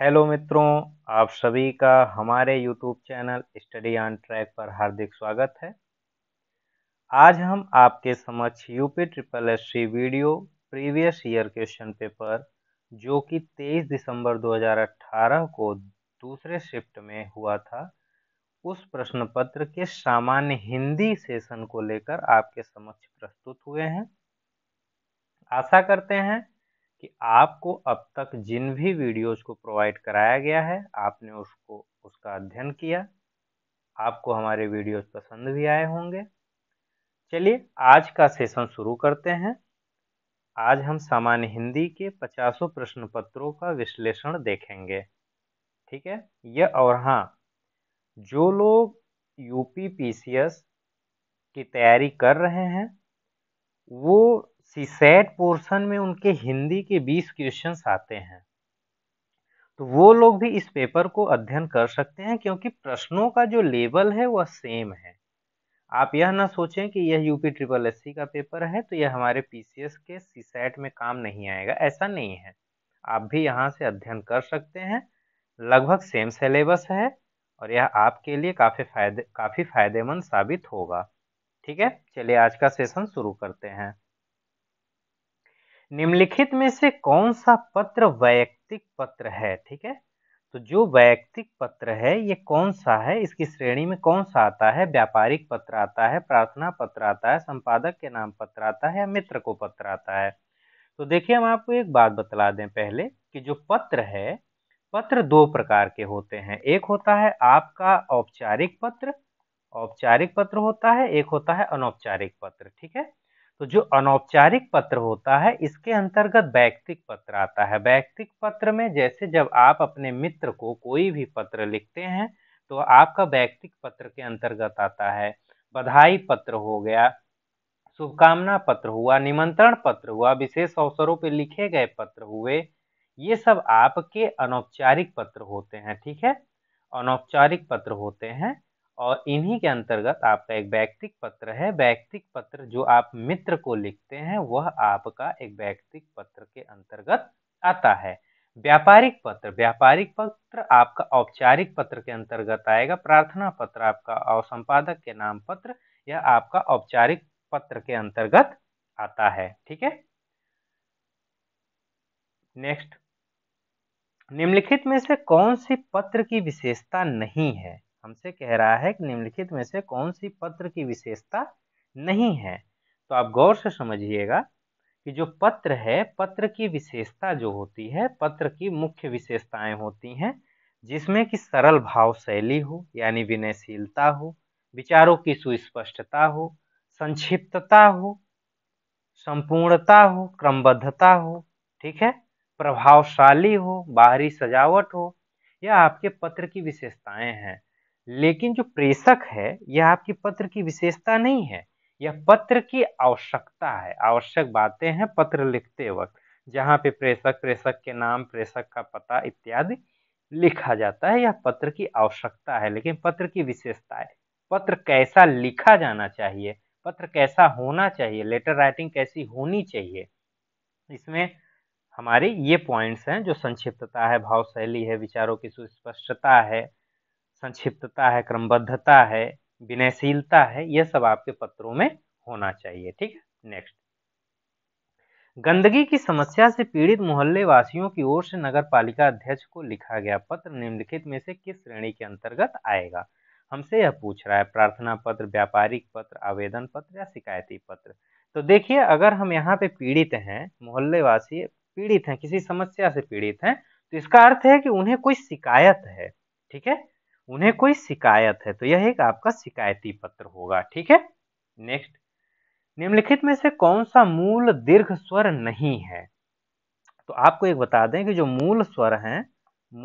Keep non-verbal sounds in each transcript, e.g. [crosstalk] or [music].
hello मित्रों आप सभी का हमारे YouTube channel study on track पर हार्दिक स्वागत है आज हम आपके समक्ष UP triple S C video previous year question paper जो कि 23 दिसंबर 2018 को दूसरे शिफ्ट में हुआ था उस प्रश्न पत्र के सामान्य हिंदी सेशन को लेकर आपके समक्ष प्रस्तुत हुए हैं आशा करते हैं कि आपको अब तक जिन भी वीडियोस को प्रोवाइड कराया गया है आपने उसको उसका अध्ययन किया आपको हमारे वीडियोस पसंद भी आए होंगे चलिए आज का सेशन शुरू करते हैं आज हम सामान्य हिंदी के पचासों प्रश्न पत्रों का विश्लेषण देखेंगे ठीक है यह और हाँ जो लोग यूपी पीसीएस की तैयारी कर रहे हैं वो सीसेट पोर्शन में उनके हिंदी के 20 क्वेश्चन आते हैं तो वो लोग भी इस पेपर को अध्ययन कर सकते हैं क्योंकि प्रश्नों का जो लेवल है वह सेम है आप यह ना सोचें कि यह यूपी ट्रिपल एस का पेपर है तो यह हमारे पीसीएस के सीसेट में काम नहीं आएगा ऐसा नहीं है आप भी यहाँ से अध्ययन कर सकते हैं लगभग सेम सिलेबस है और यह आपके लिए काफ़ी फायदे काफ़ी फायदेमंद साबित होगा ठीक है चलिए आज का सेशन शुरू करते हैं निम्नलिखित में से कौन सा पत्र वैयक्तिक पत्र है ठीक है तो जो वैयक्तिक पत्र है ये कौन सा है इसकी श्रेणी में कौन सा आता है व्यापारिक पत्र आता है प्रार्थना पत्र आता है संपादक के नाम पत्र आता है या मित्र को पत्र आता है तो देखिए हम आपको एक बात बतला दें पहले कि जो पत्र है पत्र दो प्रकार के होते हैं एक होता है आपका औपचारिक पत्र औपचारिक पत्र होता है एक होता है अनौपचारिक पत्र ठीक है तो जो अनौपचारिक पत्र होता है इसके अंतर्गत वैयक्तिक पत्र आता है वैयक्तिक पत्र में जैसे जब आप अपने मित्र को कोई भी पत्र लिखते हैं तो आपका वैयक्तिक पत्र के अंतर्गत आता है बधाई पत्र हो गया शुभकामना पत्र हुआ निमंत्रण पत्र हुआ विशेष अवसरों पर लिखे गए पत्र हुए ये सब आपके अनौपचारिक पत्र होते हैं ठीक है अनौपचारिक पत्र होते हैं और इन्हीं के अंतर्गत आपका एक व्यक्तिक पत्र है व्यक्तिक पत्र जो आप मित्र को लिखते हैं वह आपका एक व्यक्तिक पत्र के अंतर्गत आता है व्यापारिक पत्र व्यापारिक पत्र आपका औपचारिक पत्र के अंतर्गत आएगा प्रार्थना पत्र आपका और संपादक के नाम पत्र यह आपका औपचारिक पत्र के अंतर्गत आता है ठीक है नेक्स्ट निम्नलिखित में से कौन सी पत्र की विशेषता नहीं है हमसे कह रहा है कि निम्नलिखित में से कौन सी पत्र की विशेषता नहीं है तो आप गौर से समझिएगा कि जो पत्र है पत्र की विशेषता जो होती है पत्र की मुख्य विशेषताएं होती हैं जिसमें कि सरल भाव शैली हो यानी विनयशीलता हो विचारों की सुस्पष्टता हो संक्षिप्तता हो संपूर्णता हो क्रमबद्धता हो ठीक है प्रभावशाली हो बाहरी सजावट हो यह आपके पत्र की विशेषताएं हैं लेकिन जो प्रेषक है यह आपकी पत्र की विशेषता नहीं है यह पत्र की आवश्यकता है आवश्यक बातें हैं पत्र लिखते वक्त जहाँ पे प्रेषक प्रेषक के नाम प्रेषक का पता इत्यादि लिखा जाता है यह पत्र की आवश्यकता है लेकिन पत्र की विशेषता है पत्र कैसा लिखा जाना चाहिए पत्र कैसा होना चाहिए लेटर राइटिंग कैसी होनी चाहिए इसमें हमारे ये पॉइंट्स हैं जो संक्षिप्तता है भावशैली है विचारों की सुस्पष्टता है संक्षिप्तता है क्रमबद्धता है विनयशीलता है यह सब आपके पत्रों में होना चाहिए ठीक है नेक्स्ट गंदगी की समस्या से पीड़ित मोहल्ले वासियों की ओर से नगर पालिका अध्यक्ष को लिखा गया पत्र निम्नलिखित में से किस श्रेणी के अंतर्गत आएगा हमसे यह पूछ रहा है प्रार्थना पत्र व्यापारिक पत्र आवेदन पत्र या शिकायती पत्र तो देखिए अगर हम यहाँ पे पीड़ित हैं मोहल्ले वासी पीड़ित हैं किसी समस्या से पीड़ित हैं तो इसका अर्थ है कि उन्हें कोई शिकायत है ठीक है उन्हें कोई शिकायत है तो यह एक आपका शिकायती पत्र होगा ठीक है नेक्स्ट निम्नलिखित में से कौन सा मूल दीर्घ स्वर नहीं है तो आपको एक बता दें कि जो मूल स्वर हैं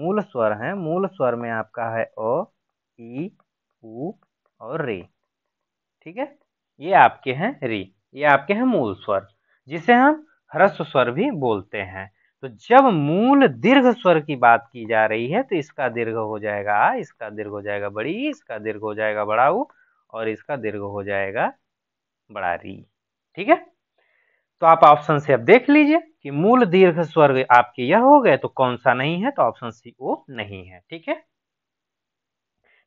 मूल स्वर हैं मूल स्वर में आपका है ओ ई उ और रे ठीक है ये आपके हैं री ये आपके हैं मूल स्वर जिसे हम ह्रस्व स्वर भी बोलते हैं तो जब मूल दीर्घ स्वर की बात की जा रही है तो इसका दीर्घ हो जाएगा आ इसका दीर्घ हो जाएगा बड़ी इसका दीर्घ हो जाएगा बड़ा ऊ और इसका दीर्घ हो जाएगा बड़ा री ठीक है तो आप ऑप्शन से अब देख लीजिए कि मूल दीर्घ स्वर आपके यह हो गए तो कौन सा नहीं है तो ऑप्शन सी ओ नहीं है ठीक है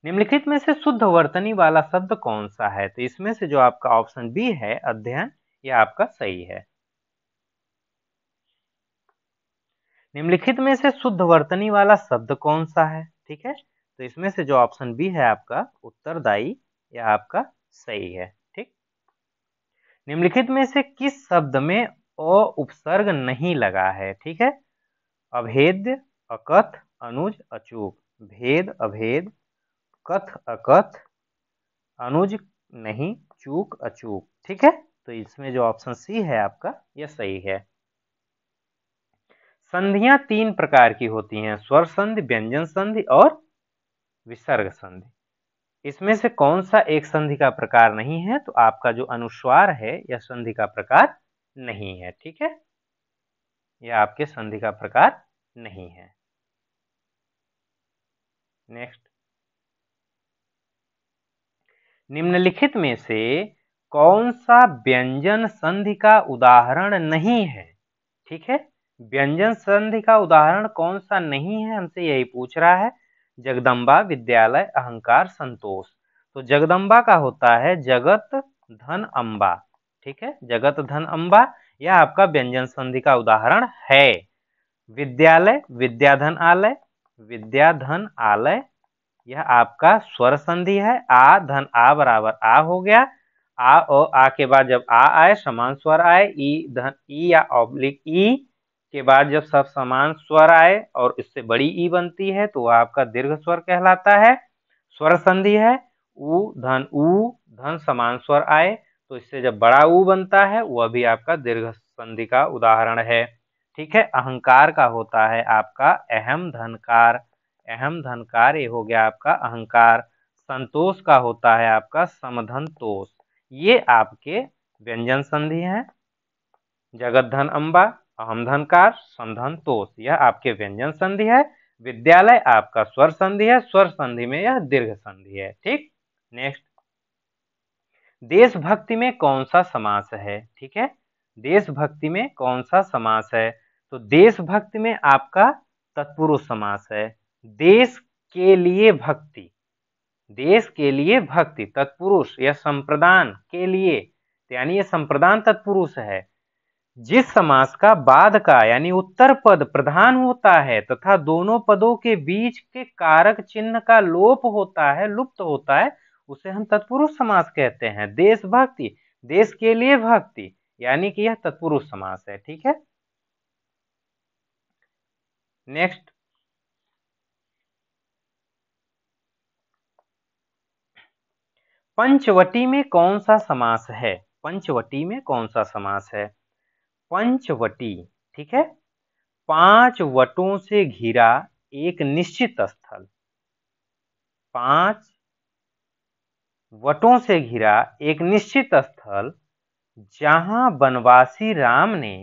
निम्नलिखित में से शुद्ध वर्तनी वाला शब्द कौन सा है तो इसमें से जो आपका ऑप्शन बी है अध्ययन यह आपका सही है निम्नलिखित में से शुद्ध वर्तनी वाला शब्द कौन सा है ठीक है तो इसमें से जो ऑप्शन बी है आपका उत्तरदायी या आपका सही है ठीक निम्नलिखित में से किस शब्द में अ उपसर्ग नहीं लगा है ठीक है अभेद्य अकथ अनुज अचूक भेद अभेद कथ अकथ अनुज नहीं चूक अचूक ठीक है तो इसमें जो ऑप्शन सी है आपका यह सही है संधियां तीन प्रकार की होती हैं स्वर संधि व्यंजन संधि और विसर्ग संधि इसमें से कौन सा एक संधि का प्रकार नहीं है तो आपका जो अनुस्वार है यह संधि का प्रकार नहीं है ठीक है यह आपके संधि का प्रकार नहीं है नेक्स्ट निम्नलिखित में से कौन सा व्यंजन संधि का उदाहरण नहीं है ठीक है व्यंजन संधि का उदाहरण कौन सा नहीं है हमसे यही पूछ रहा है जगदम्बा विद्यालय अहंकार संतोष तो जगदम्बा का होता है जगत धन अम्बा ठीक है जगत धन अम्बा यह आपका व्यंजन संधि का उदाहरण है विद्यालय विद्याधन आलय विद्याधन आलय यह आपका स्वर संधि है आ धन आ बराबर आ हो गया आ ओ आ के बाद जब आ आए समान स्वर आए ई धन ई या ऑब्लिक ई के बाद जब सब समान स्वर आए और इससे बड़ी ई बनती है तो आपका दीर्घ स्वर कहलाता है स्वर संधि है ऊ धन उ धन समान स्वर आए तो इससे जब बड़ा ऊ बनता है वह भी आपका दीर्घ संधि का उदाहरण है ठीक है अहंकार का होता है आपका अहम धनकार अहम धनकार ये हो गया आपका अहंकार संतोष का होता है आपका समधन तोष ये आपके व्यंजन संधि हैं जगत धन अम्बा हमधन कार समन तोष यह आपके व्यंजन संधि है विद्यालय आपका स्वर संधि है स्वर संधि में यह दीर्घ संधि है ठीक नेक्स्ट देशभक्ति में कौन सा समास है ठीक है देशभक्ति में कौन सा समास है तो देशभक्ति में आपका तत्पुरुष समास है देश के लिए भक्ति देश के लिए भक्ति तत्पुरुष या संप्रदान के लिए तो यानी यह संप्रदान तत्पुरुष है जिस समास का बाद का यानी उत्तर पद प्रधान होता है तथा दोनों पदों के बीच के कारक चिन्ह का लोप होता है लुप्त होता है उसे हम तत्पुरुष समास कहते हैं देशभक्ति देश के लिए भक्ति यानी कि यह तत्पुरुष समास है ठीक है नेक्स्ट पंचवटी में कौन सा समास है पंचवटी में कौन सा समास है पंचवटी ठीक है पांच वटों से घिरा एक निश्चित स्थल पांच वटों से घिरा एक निश्चित स्थल जहां वनवासी राम ने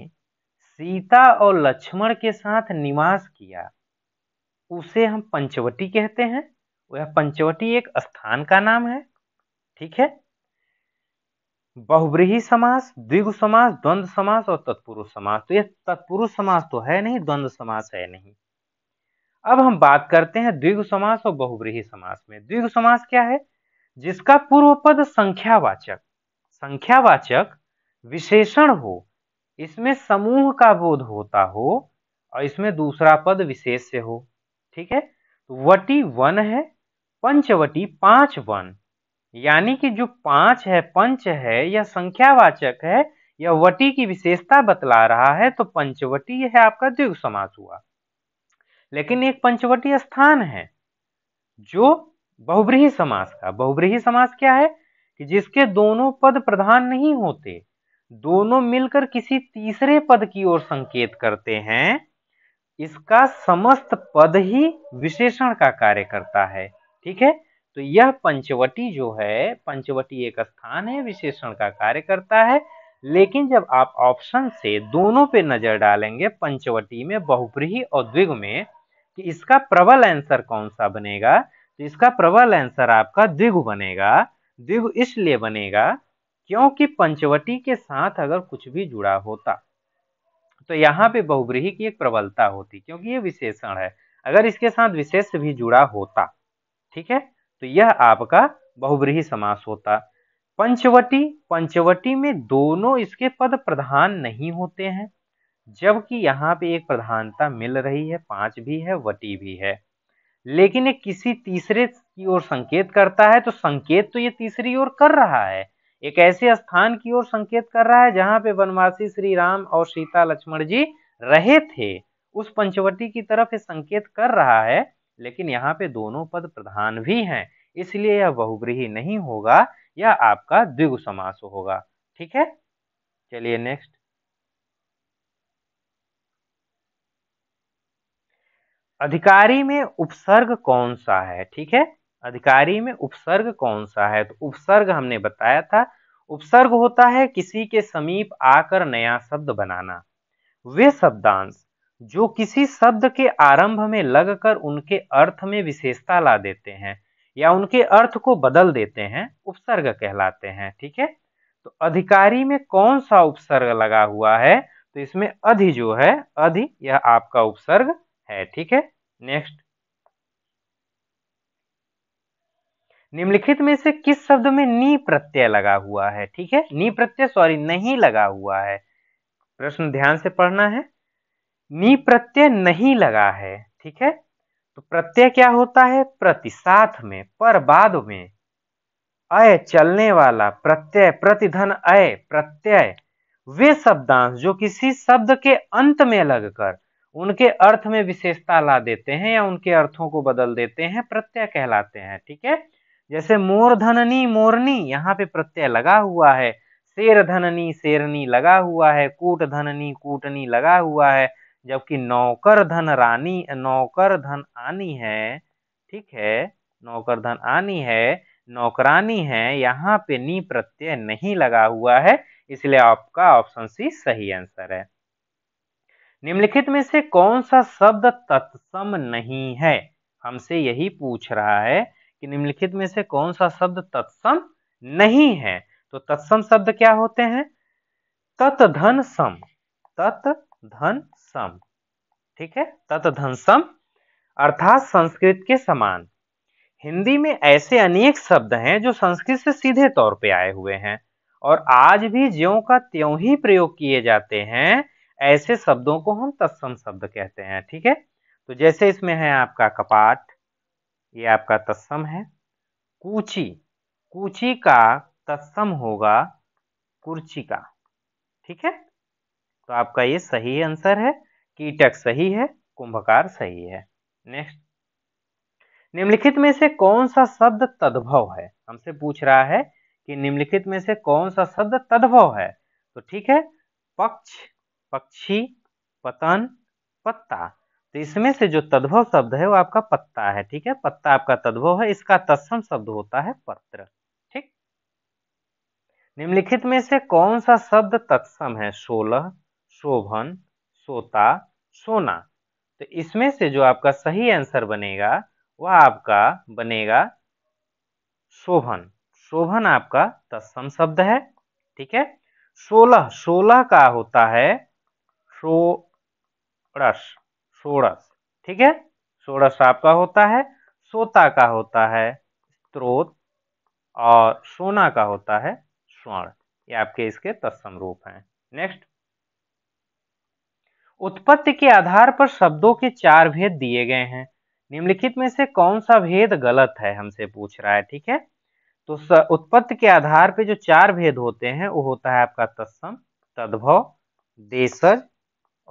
सीता और लक्ष्मण के साथ निवास किया उसे हम पंचवटी कहते हैं वह पंचवटी एक स्थान का नाम है ठीक है बहुव्रीही समास द्विगु समास द्वंद्व समास और तत्पुरुष समास तो ये तत्पुरुष समास तो है नहीं द्वंद्व समास है नहीं अब हम बात करते हैं द्विगु समास और बहुव्रीही समास में द्विगु समास क्या है जिसका पूर्व पद संख्यावाचक संख्यावाचक विशेषण हो इसमें समूह का बोध होता हो और इसमें दूसरा पद विशेष से हो ठीक है तो वटी वन है पंचवटी पांच वन यानी कि जो पांच है पंच है या संख्यावाचक है या वटी की विशेषता बतला रहा है तो पंचवटी है आपका द्विग समास हुआ लेकिन एक पंचवटी स्थान है जो बहुब्रीही समास का बहुब्रीही समास क्या है कि जिसके दोनों पद प्रधान नहीं होते दोनों मिलकर किसी तीसरे पद की ओर संकेत करते हैं इसका समस्त पद ही विशेषण का कार्य करता है ठीक है तो यह पंचवटी जो है पंचवटी एक स्थान है विशेषण का कार्य करता है लेकिन जब आप ऑप्शन से दोनों पे नजर डालेंगे पंचवटी में बहुप्रीही और द्विग में कि इसका प्रबल आंसर कौन सा बनेगा तो इसका प्रबल आंसर आपका द्विग बनेगा द्विग इसलिए बनेगा क्योंकि पंचवटी के साथ अगर कुछ भी जुड़ा होता तो यहाँ पे बहुब्रीही की एक प्रबलता होती क्योंकि ये विशेषण है अगर इसके साथ विशेष भी जुड़ा होता ठीक है तो यह आपका बहुब्रीही समास होता पंचवटी पंचवटी में दोनों इसके पद प्रधान नहीं होते हैं जबकि यहाँ पे एक प्रधानता मिल रही है पांच भी है वटी भी है लेकिन ये किसी तीसरे की ओर संकेत करता है तो संकेत तो ये तीसरी ओर कर रहा है एक ऐसे स्थान की ओर संकेत कर रहा है जहां पे वनवासी श्री राम और सीता लक्ष्मण जी रहे थे उस पंचवटी की तरफ ये संकेत कर रहा है लेकिन यहाँ पे दोनों पद प्रधान भी हैं इसलिए यह बहुग्रीही नहीं होगा यह आपका द्विगु समास होगा ठीक है चलिए नेक्स्ट अधिकारी में उपसर्ग कौन सा है ठीक है अधिकारी में उपसर्ग कौन सा है तो उपसर्ग हमने बताया था उपसर्ग होता है किसी के समीप आकर नया शब्द बनाना वे शब्दांश जो किसी शब्द के आरंभ में लगकर उनके अर्थ में विशेषता ला देते हैं या उनके अर्थ को बदल देते हैं उपसर्ग कहलाते हैं ठीक है तो अधिकारी में कौन सा उपसर्ग लगा हुआ है तो इसमें अधि जो है अधि यह आपका उपसर्ग है ठीक है नेक्स्ट निम्नलिखित में से किस शब्द में नी प्रत्यय लगा हुआ है ठीक है नी प्रत्यय सॉरी नहीं लगा हुआ है प्रश्न ध्यान से पढ़ना है नी प्रत्यय नहीं लगा है ठीक है तो प्रत्यय क्या होता है प्रतिसाथ में पर बाद में अय चलने वाला प्रत्यय प्रतिधन अय प्रत्यय वे शब्दांश जो किसी शब्द के अंत में लगकर उनके अर्थ में विशेषता ला देते हैं या उनके अर्थों को बदल देते हैं प्रत्यय कहलाते हैं ठीक है जैसे मोर धननी मोरनी यहाँ पे प्रत्यय लगा हुआ है शेर धननी शेरनी लगा हुआ है कूट धननी कूटनी लगा हुआ है जबकि नौकर धन रानी नौकर धन आनी है ठीक है नौकर धन आनी है नौकरानी है यहाँ पे नी प्रत्यय नहीं लगा हुआ है इसलिए आपका ऑप्शन सी सही आंसर है निम्नलिखित में से कौन सा शब्द तत्सम नहीं है हमसे यही पूछ रहा है कि निम्नलिखित में से कौन सा शब्द तत्सम नहीं है तो तत्सम शब्द क्या होते हैं तत्धन सम तत्धन सम ठीक है तथधन सम अर्थात संस्कृत के समान हिंदी में ऐसे अनेक शब्द हैं जो संस्कृत से सीधे तौर पे आए हुए हैं और आज भी ज्यों का त्यों ही प्रयोग किए जाते हैं ऐसे शब्दों को हम तत्सम शब्द कहते हैं ठीक है तो जैसे इसमें है आपका कपाट ये आपका तत्सम है कूची कूची का तत्सम होगा कुर्ची का ठीक है तो आपका ये सही आंसर है कीटक सही है कुंभकार सही है नेक्स्ट निम्नलिखित में से कौन सा शब्द तद्भव है हमसे पूछ रहा है कि निम्नलिखित में से कौन सा शब्द तद्भव है तो ठीक है पक्ष पक्षी पतन पत्ता तो इसमें से जो तद्भव शब्द है वो आपका पत्ता है ठीक है पत्ता आपका तद्भव है इसका तत्सम शब्द होता है पत्र ठीक निम्नलिखित में से कौन सा शब्द तत्सम है सोलह शोभन सोता सोना तो इसमें से जो आपका सही आंसर बनेगा वह आपका बनेगा शोभन शोभन आपका तत्सम शब्द है ठीक है सोलह सोलह का होता है रस सोड़स ठीक है सोड़स आपका होता है सोता का होता है स्त्रोत और सोना का होता है स्वर्ण ये आपके इसके तत्सम रूप हैं नेक्स्ट उत्पत्ति के आधार पर शब्दों के चार भेद दिए गए हैं निम्नलिखित में से कौन सा भेद गलत है हमसे पूछ रहा है ठीक है तो उत्पत्ति के आधार पर जो चार भेद होते हैं वो होता है आपका तत्सम तद्भव देशज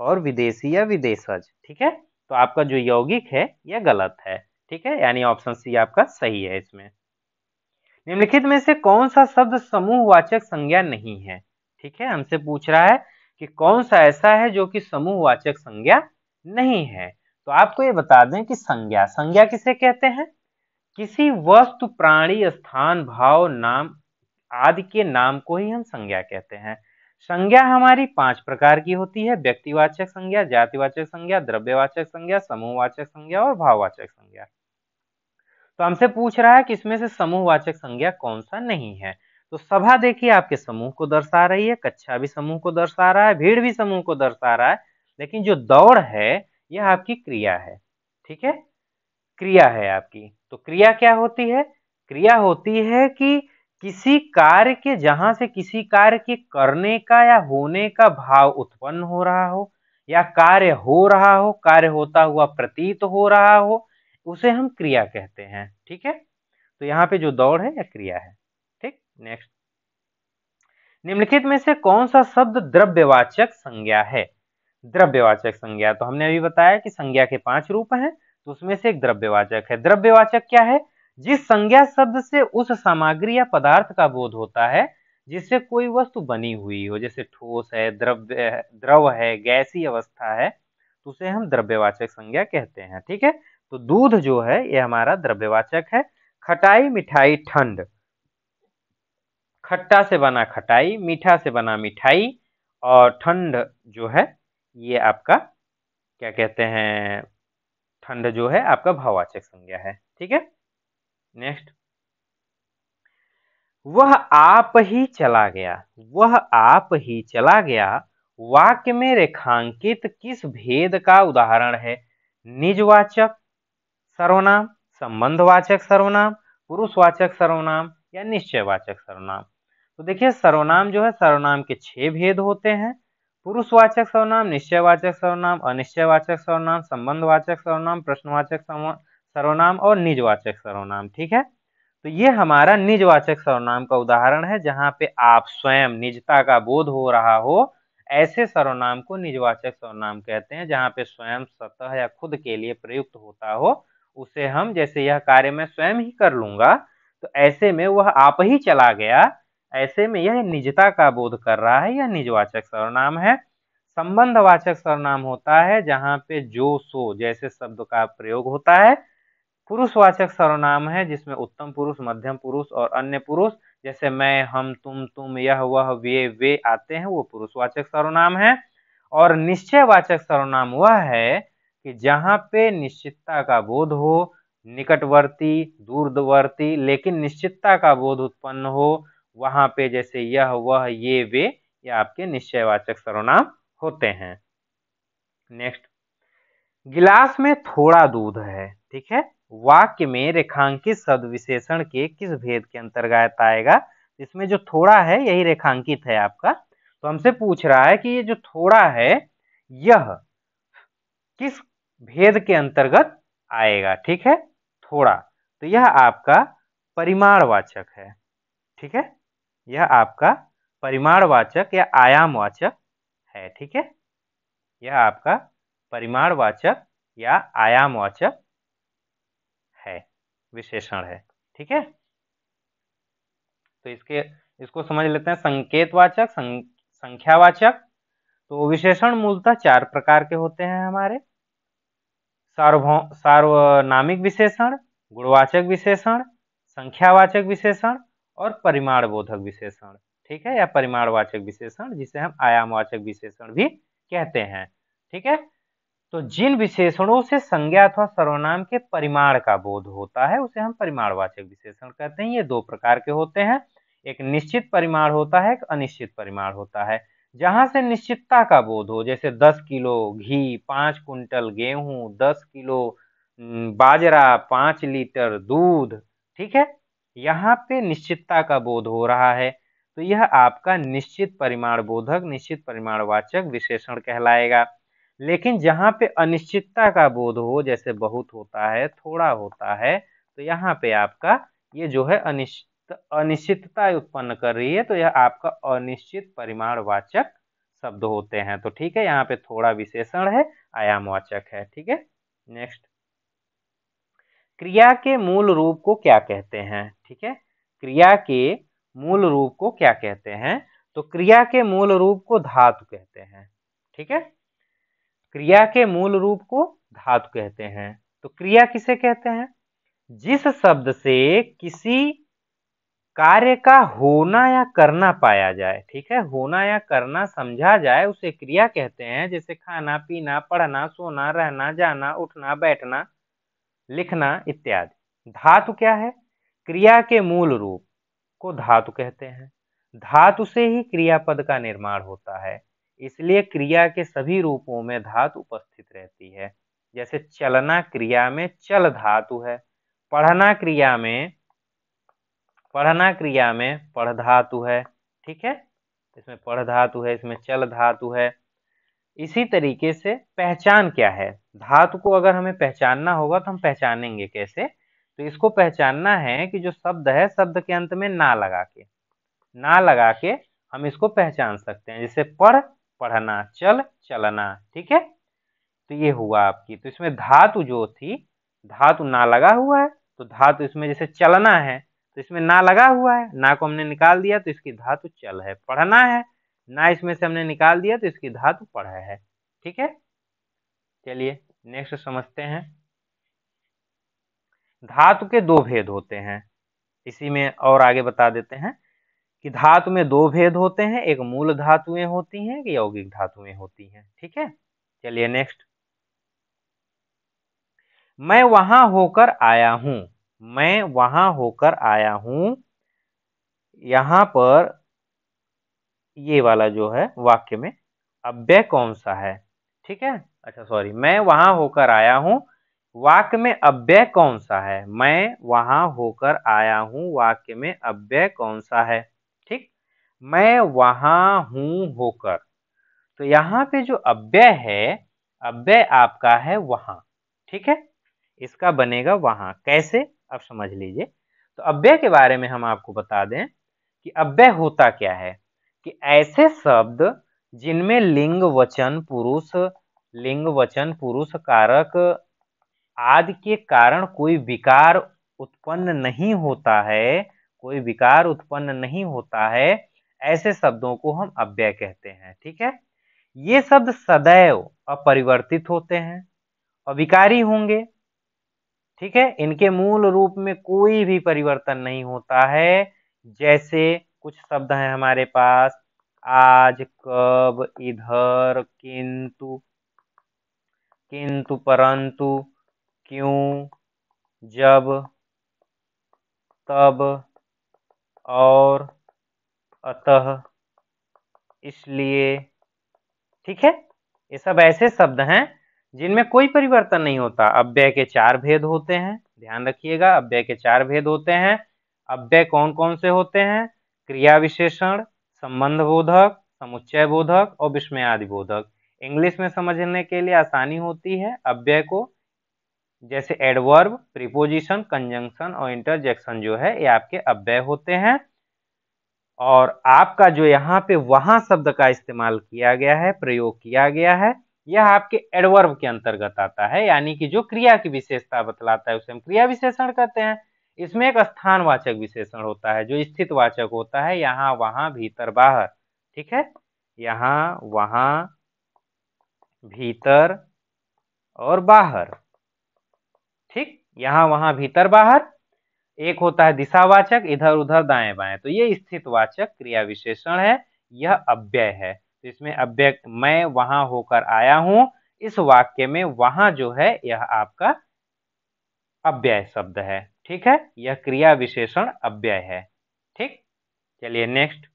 और विदेशी या विदेशज ठीक है तो आपका जो यौगिक है यह गलत है ठीक है यानी ऑप्शन सी आपका सही है इसमें निम्नलिखित में से कौन सा शब्द समूहवाचक संज्ञा नहीं है ठीक है हमसे पूछ रहा है कि कौन सा ऐसा है जो कि समूहवाचक संज्ञा नहीं है तो आपको ये बता दें कि संज्ञा संज्ञा किसे कहते हैं किसी वस्तु प्राणी स्थान भाव नाम आदि के नाम को ही हम संज्ञा कहते हैं संज्ञा हमारी पांच प्रकार की होती है व्यक्तिवाचक संज्ञा जातिवाचक संज्ञा द्रव्यवाचक संज्ञा समूहवाचक संज्ञा और भाववाचक संज्ञा तो हमसे पूछ रहा है कि इसमें से समूहवाचक संज्ञा कौन सा नहीं है तो सभा देखिए आपके समूह को दर्शा रही है कक्षा भी समूह को दर्शा रहा है भीड़ भी समूह को दर्शा रहा है लेकिन जो दौड़ है यह आपकी क्रिया है ठीक है क्रिया है आपकी तो क्रिया क्या होती है क्रिया होती है कि किसी कार्य के जहां से किसी कार्य के करने का या होने का भाव उत्पन्न हो रहा हो या कार्य हो रहा हो कार्य होता हुआ प्रतीत हो रहा हो उसे हम क्रिया कहते हैं ठीक है तो यहाँ पे जो दौड़ है यह क्रिया है ठीक नेक्स्ट निम्नलिखित में से कौन सा शब्द द्रव्यवाचक संज्ञा है द्रव्यवाचक संज्ञा तो हमने अभी बताया कि संज्ञा के पांच रूप हैं तो उसमें से एक द्रव्यवाचक है द्रव्यवाचक क्या है जिस संज्ञा शब्द से उस सामग्री या पदार्थ का बोध होता है जिससे कोई वस्तु बनी हुई हो जैसे ठोस है द्रव्य द्रव है गैसी अवस्था है तो उसे हम द्रव्यवाचक संज्ञा कहते हैं ठीक है तो दूध जो है ये हमारा द्रव्यवाचक है खटाई मिठाई ठंड खट्टा से बना खटाई मीठा से बना मिठाई और ठंड जो है ये आपका क्या कहते हैं ठंड जो है आपका भाववाचक संज्ञा है ठीक है नेक्स्ट वह आप ही चला गया वह आप ही चला गया वाक्य में रेखांकित किस भेद का उदाहरण है निजवाचक सर्वनाम संबंधवाचक सर्वनाम पुरुषवाचक सर्वनाम या निश्चयवाचक सर्वनाम तो देखिए सर्वनाम जो है सर्वनाम के छह भेद होते हैं पुरुषवाचक सर्वनाम निश्चयवाचक सर्वनाम अनिश्चयवाचक सर्वनाम संबंधवाचक सर्वनाम प्रश्नवाचक सर्वनाम और निजवाचक सर्वनाम ठीक है तो ये हमारा निजवाचक सर्वनाम का उदाहरण है जहाँ पे आप स्वयं निजता का बोध हो रहा हो ऐसे सर्वनाम को निजवाचक सर्वनाम कहते हैं जहां पे स्वयं स्वतः या खुद के लिए प्रयुक्त होता हो उसे हम जैसे यह कार्य मैं स्वयं ही कर लूंगा तो ऐसे में वह आप ही चला गया ऐसे में यह निजता का बोध कर रहा है यह निजवाचक सर्वनाम है संबंधवाचक सर्वनाम होता है जहाँ पे जो सो जैसे शब्द का प्रयोग होता है पुरुषवाचक सर्वनाम है जिसमें उत्तम पुरुष मध्यम पुरुष और अन्य पुरुष जैसे मैं हम तुम तुम यह वह वे वे आते हैं वो पुरुषवाचक सर्वनाम है और निश्चयवाचक सर्वनाम वह है कि जहाँ पे निश्चितता का बोध हो निकटवर्ती दूरवर्ती लेकिन निश्चितता का बोध उत्पन्न हो वहाँ पे जैसे यह वह ये वे ये आपके निश्चयवाचक सर्वनाम होते हैं नेक्स्ट गिलास में थोड़ा दूध है ठीक है वाक्य में रेखांकित शब्द विशेषण के किस भेद के अंतर्गत आएगा इसमें जो थोड़ा है यही रेखांकित है आपका तो हमसे पूछ रहा है कि ये जो थोड़ा है यह किस भेद के अंतर्गत आएगा ठीक है थोड़ा तो यह आपका परिमाणवाचक है ठीक है यह आपका परिमाणवाचक या आयामवाचक है ठीक है यह आपका परिमाणवाचक या आयामवाचक है विशेषण है ठीक है तो इसके इसको समझ लेते हैं संकेतवाचक सं, संख्यावाचक तो विशेषण मूलतः चार प्रकार के होते हैं हमारे सार्वभौम सार्वनामिक विशेषण गुणवाचक विशेषण संख्यावाचक विशेषण और परिमाण बोधक विशेषण ठीक है या परिमाणवाचक विशेषण जिसे हम आयामवाचक विशेषण भी कहते हैं ठीक है तो जिन विशेषणों से संज्ञा अथवा सर्वनाम के परिमाण का बोध होता है उसे हम परिमाणवाचक विशेषण कहते हैं ये दो प्रकार के होते हैं एक निश्चित परिमाण होता है एक अनिश्चित परिमाण होता है जहां से निश्चितता का बोध हो जैसे दस किलो घी पांच कुंटल गेहूं दस किलो बाजरा पाँच लीटर दूध ठीक है यहाँ पे निश्चितता का बोध हो रहा है तो यह आपका निश्चित परिमाण बोधक निश्चित परिमाणवाचक विशेषण कहलाएगा लेकिन जहाँ पे अनिश्चितता का बोध हो जैसे बहुत होता है थोड़ा होता है तो यहाँ पे आपका ये जो है अनिश्चित अनिश्चितता उत्पन्न कर रही है तो यह आपका अनिश्चित परिमाणवाचक शब्द होते हैं तो ठीक है यहाँ पे थोड़ा विशेषण है आयामवाचक है ठीक है नेक्स्ट क्रिया के मूल रूप को क्या कहते हैं ठीक है क्रिया के मूल रूप को क्या कहते हैं तो क्रिया के मूल रूप को धातु कहते हैं ठीक है क्रिया के मूल रूप को धातु कहते हैं तो क्रिया किसे कहते हैं जिस शब्द से किसी कार्य का होना या करना पाया जाए ठीक है होना या करना समझा जाए उसे क्रिया कहते हैं जैसे खाना पीना पढ़ना सोना रहना जाना उठना बैठना लिखना इत्यादि धातु क्या है क्रिया के मूल रूप को धातु कहते हैं धातु से ही क्रियापद का निर्माण होता है इसलिए क्रिया के सभी रूपों में धातु उपस्थित रहती है जैसे चलना क्रिया में चल धातु है पढ़ना क्रिया में पढ़ना क्रिया में पढ़ धातु है ठीक है इसमें पढ़ धातु है इसमें चल धातु है इसी तरीके से पहचान क्या है धातु को अगर हमें पहचानना होगा तो हम पहचानेंगे कैसे तो इसको पहचानना है कि जो शब्द है शब्द के अंत में ना लगा के ना लगा के हम इसको पहचान सकते हैं जैसे पढ़ पढ़ना चल चलना ठीक है तो ये हुआ आपकी तो इसमें धातु जो थी धातु ना लगा हुआ है तो धातु इसमें जैसे चलना है तो इसमें ना लगा हुआ है ना को हमने निकाल दिया तो इसकी धातु चल है पढ़ना है ना इसमें से हमने निकाल दिया तो इसकी धातु पढ़ा है ठीक है चलिए नेक्स्ट समझते हैं धातु के दो भेद होते हैं इसी में और आगे बता देते हैं कि धातु में दो भेद होते हैं एक मूल धातुएं होती हैं कि यौगिक धातुएं होती हैं ठीक है चलिए नेक्स्ट मैं वहां होकर आया हूं मैं वहां होकर आया हूं यहां पर ये वाला जो है वाक्य में अव्यय कौन सा है ठीक है अच्छा सॉरी मैं वहां होकर आया हूँ वाक्य में अव्यय कौन सा है मैं वहां होकर आया हूँ वाक्य में अव्यय कौन सा है ठीक मैं वहां हूं होकर तो यहाँ पे जो अव्यय है अव्यय आपका है वहां ठीक है इसका बनेगा वहां कैसे अब समझ लीजिए तो अव्यय के बारे में हम आपको बता दें कि अव्यय होता क्या है कि ऐसे शब्द जिनमें लिंग वचन पुरुष लिंग वचन पुरुष कारक आदि के कारण कोई विकार उत्पन्न नहीं होता है कोई विकार उत्पन्न नहीं होता है ऐसे शब्दों को हम अव्यय कहते हैं ठीक है ये शब्द सदैव अपरिवर्तित होते हैं अविकारी होंगे ठीक है इनके मूल रूप में कोई भी परिवर्तन नहीं होता है जैसे कुछ शब्द हैं हमारे पास आज कब इधर किंतु किंतु परंतु क्यों जब तब और अतः इसलिए ठीक है ये सब ऐसे शब्द हैं जिनमें कोई परिवर्तन नहीं होता अव्यय के चार भेद होते हैं ध्यान रखिएगा अव्यय के चार भेद होते हैं अव्यय कौन कौन से होते हैं क्रिया विशेषण संबंध बोधक समुच्चय बोधक और विस्मयादि बोधक इंग्लिश में समझने के लिए आसानी होती है अव्यय को जैसे एडवर्ब प्रिपोजिशन कंजंक्शन और इंटरजेक्शन जो है ये आपके अव्यय होते हैं और आपका जो यहाँ पे वहां शब्द का इस्तेमाल किया गया है प्रयोग किया गया है यह आपके एडवर्ब के अंतर्गत आता है यानी कि जो क्रिया की विशेषता बतलाता है उसे हम क्रिया विशेषण कहते हैं इसमें एक स्थानवाचक विशेषण होता है जो स्थितवाचक होता है यहाँ वहाँ भीतर बाहर ठीक है यहाँ वहाँ भीतर और बाहर ठीक यहाँ वहाँ भीतर बाहर एक होता है दिशावाचक इधर उधर दाएं बाएं तो ये स्थितवाचक क्रिया विशेषण है यह अव्यय है तो इसमें अव्यय मैं वहां होकर आया हूं इस वाक्य में वहां जो है यह आपका अव्यय शब्द है ठीक है यह क्रिया विशेषण अव्यय है ठीक चलिए नेक्स्ट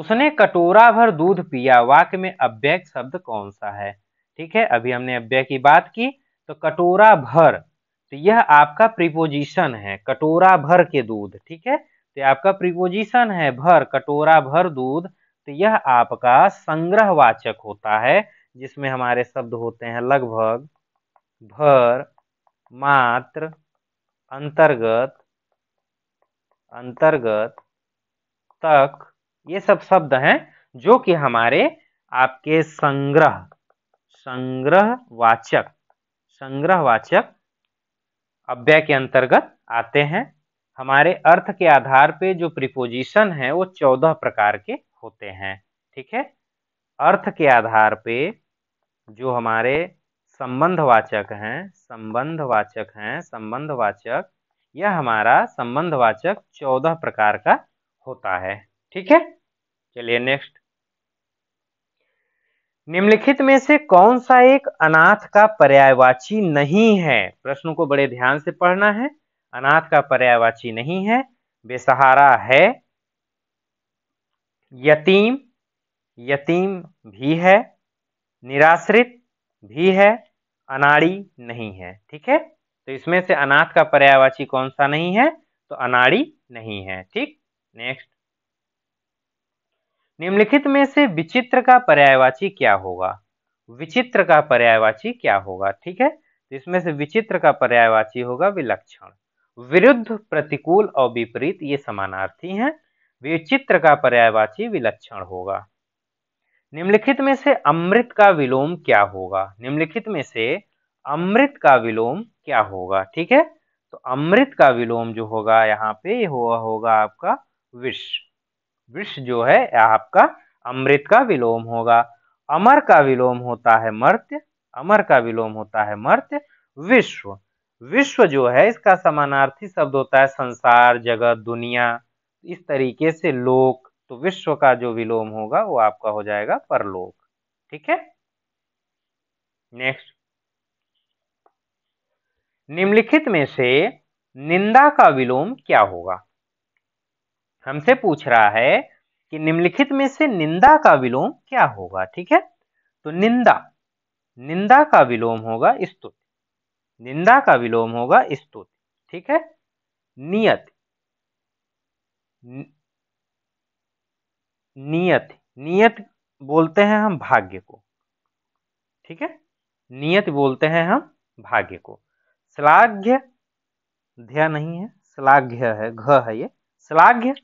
उसने कटोरा भर दूध पिया वाक्य में अव्यय शब्द कौन सा है ठीक है अभी हमने अव्यय की बात की तो कटोरा भर तो यह आपका प्रिपोजिशन है कटोरा भर के दूध ठीक है तो आपका प्रिपोजिशन है भर कटोरा भर दूध तो यह आपका संग्रहवाचक होता है जिसमें हमारे शब्द होते हैं लगभग भर मात्र अंतर्गत अंतर्गत तक ये सब शब्द हैं जो कि हमारे आपके संग्रह संग्रहवाचक संग्रहवाचक अव्यय के अंतर्गत आते हैं हमारे अर्थ के आधार पे जो प्रिपोजिशन है वो चौदह प्रकार के होते हैं ठीक है अर्थ के आधार पे जो हमारे संबंधवाचक हैं संबंधवाचक हैं संबंधवाचक यह हमारा संबंधवाचक चौदह प्रकार का होता है ठीक है चलिए नेक्स्ट निम्नलिखित में से कौन सा एक अनाथ का पर्यायवाची नहीं है प्रश्न को बड़े ध्यान से पढ़ना है अनाथ का पर्यायवाची नहीं है बेसहारा है यतीम यतीम भी है निराश्रित भी है अनाड़ी नहीं है ठीक है तो इसमें से अनाथ का पर्यायवाची कौन सा नहीं है तो अनाड़ी नहीं है ठीक नेक्स्ट निम्नलिखित में से विचित्र का पर्यायवाची क्या होगा विचित्र का पर्यायवाची क्या होगा ठीक है तो इसमें से विचित्र का पर्यायवाची होगा विलक्षण विरुद्ध प्रतिकूल और विपरीत ये समानार्थी हैं विचित्र का पर्यायवाची विलक्षण होगा निम्नलिखित में से अमृत का विलोम क्या होगा निम्नलिखित में से अमृत का विलोम क्या होगा ठीक है तो अमृत का विलोम जो होगा यहाँ पे हुआ होगा आपका विष विष जो है आपका अमृत का विलोम होगा अमर का विलोम होता है मर्त्य अमर का विलोम होता है मर्त्य विश्व विश्व जो है इसका समानार्थी शब्द होता है संसार जगत दुनिया इस तरीके से लोक तो विश्व का जो विलोम होगा वो आपका हो जाएगा परलोक ठीक है नेक्स्ट निम्नलिखित में से निंदा का विलोम क्या होगा हमसे पूछ रहा है कि निम्नलिखित में से निंदा का विलोम क्या होगा ठीक है तो निंदा निंदा का विलोम होगा स्तुति निंदा का विलोम होगा स्तुति ठीक है नियत नियत नियत बोलते हैं हम भाग्य को ठीक है नियत बोलते हैं हम भाग्य को श्लाघ्य ध्या नहीं है श्लाघ्य है घ है ये श्लाघ्य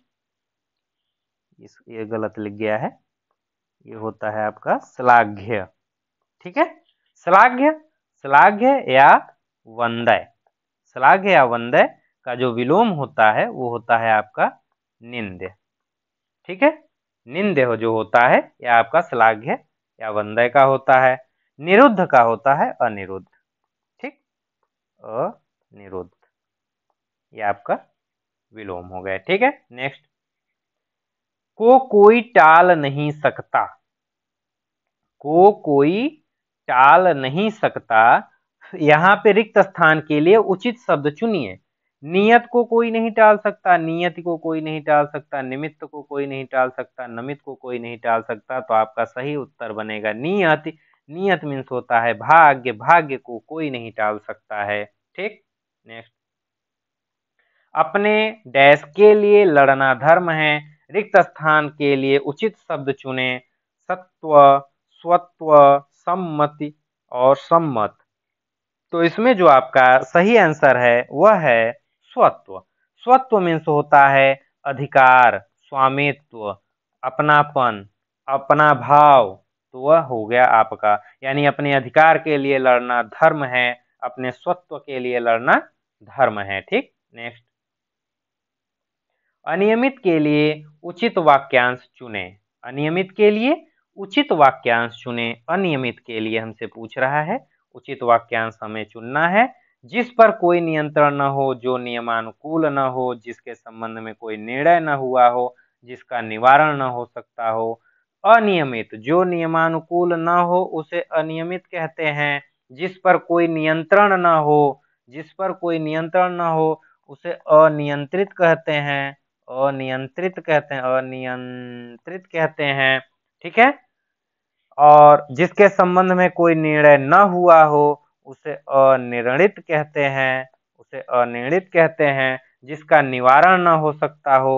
ये गलत लिख गया है ये होता है आपका श्लाघ्य ठीक है श्लाघ्य श्लाघ्य या वंदय श्लाघ्य या वंदय का जो विलोम होता है वो होता है आपका निंद्य ठीक है निंदेह जो होता है यह आपका श्लाघ्य या वंदय का होता है निरुद्ध का होता है अनिरुद्ध ठीक अनिरुद्ध ये आपका विलोम हो गया ठीक है नेक्स्ट को कोई टाल नहीं सकता को कोई टाल नहीं सकता यहां पे रिक्त स्थान के लिए उचित शब्द चुनिए नियत को कोई नहीं टाल सकता नियति को कोई नहीं टाल सकता निमित्त को कोई नहीं टाल सकता नमित को कोई नहीं टाल सकता तो आपका सही उत्तर बनेगा नियत नियत मीन्स होता है भाग्य भाग्य को कोई नहीं टाल सकता है ठीक नेक्स्ट अपने डैश के लिए लड़ना धर्म है रिक्त स्थान के लिए उचित शब्द चुने सत्व स्वत्व सम्मति और सम्मत तो इसमें जो आपका सही आंसर है वह है स्वत्व स्वत्व मीन्स होता है अधिकार स्वामित्व अपनापन अपना भाव तो वह हो गया आपका यानी अपने अधिकार के लिए लड़ना धर्म है अपने स्वत्व के लिए लड़ना धर्म है ठीक नेक्स्ट अनियमित के लिए उचित वाक्यांश चुने अनियमित के लिए उचित वाक्यांश चुने अनियमित के लिए हमसे पूछ रहा है उचित वाक्यांश हमें चुनना है जिस पर कोई नियंत्रण न हो जो नियमानुकूल न हो जिसके संबंध में कोई निर्णय न हुआ हो जिसका निवारण न हो सकता हो अनियमित जो नियमानुकूल न हो उसे अनियमित कहते हैं जिस पर कोई नियंत्रण न हो जिस पर कोई नियंत्रण न हो उसे अनियंत्रित कहते हैं अनियंत्रित कहते हैं अनियंत्रित कहते हैं ठीक है और जिसके संबंध में कोई निर्णय न हुआ हो उसे अनिर्णित कहते हैं उसे अनिर्णित कहते हैं जिसका निवारण ना हो सकता हो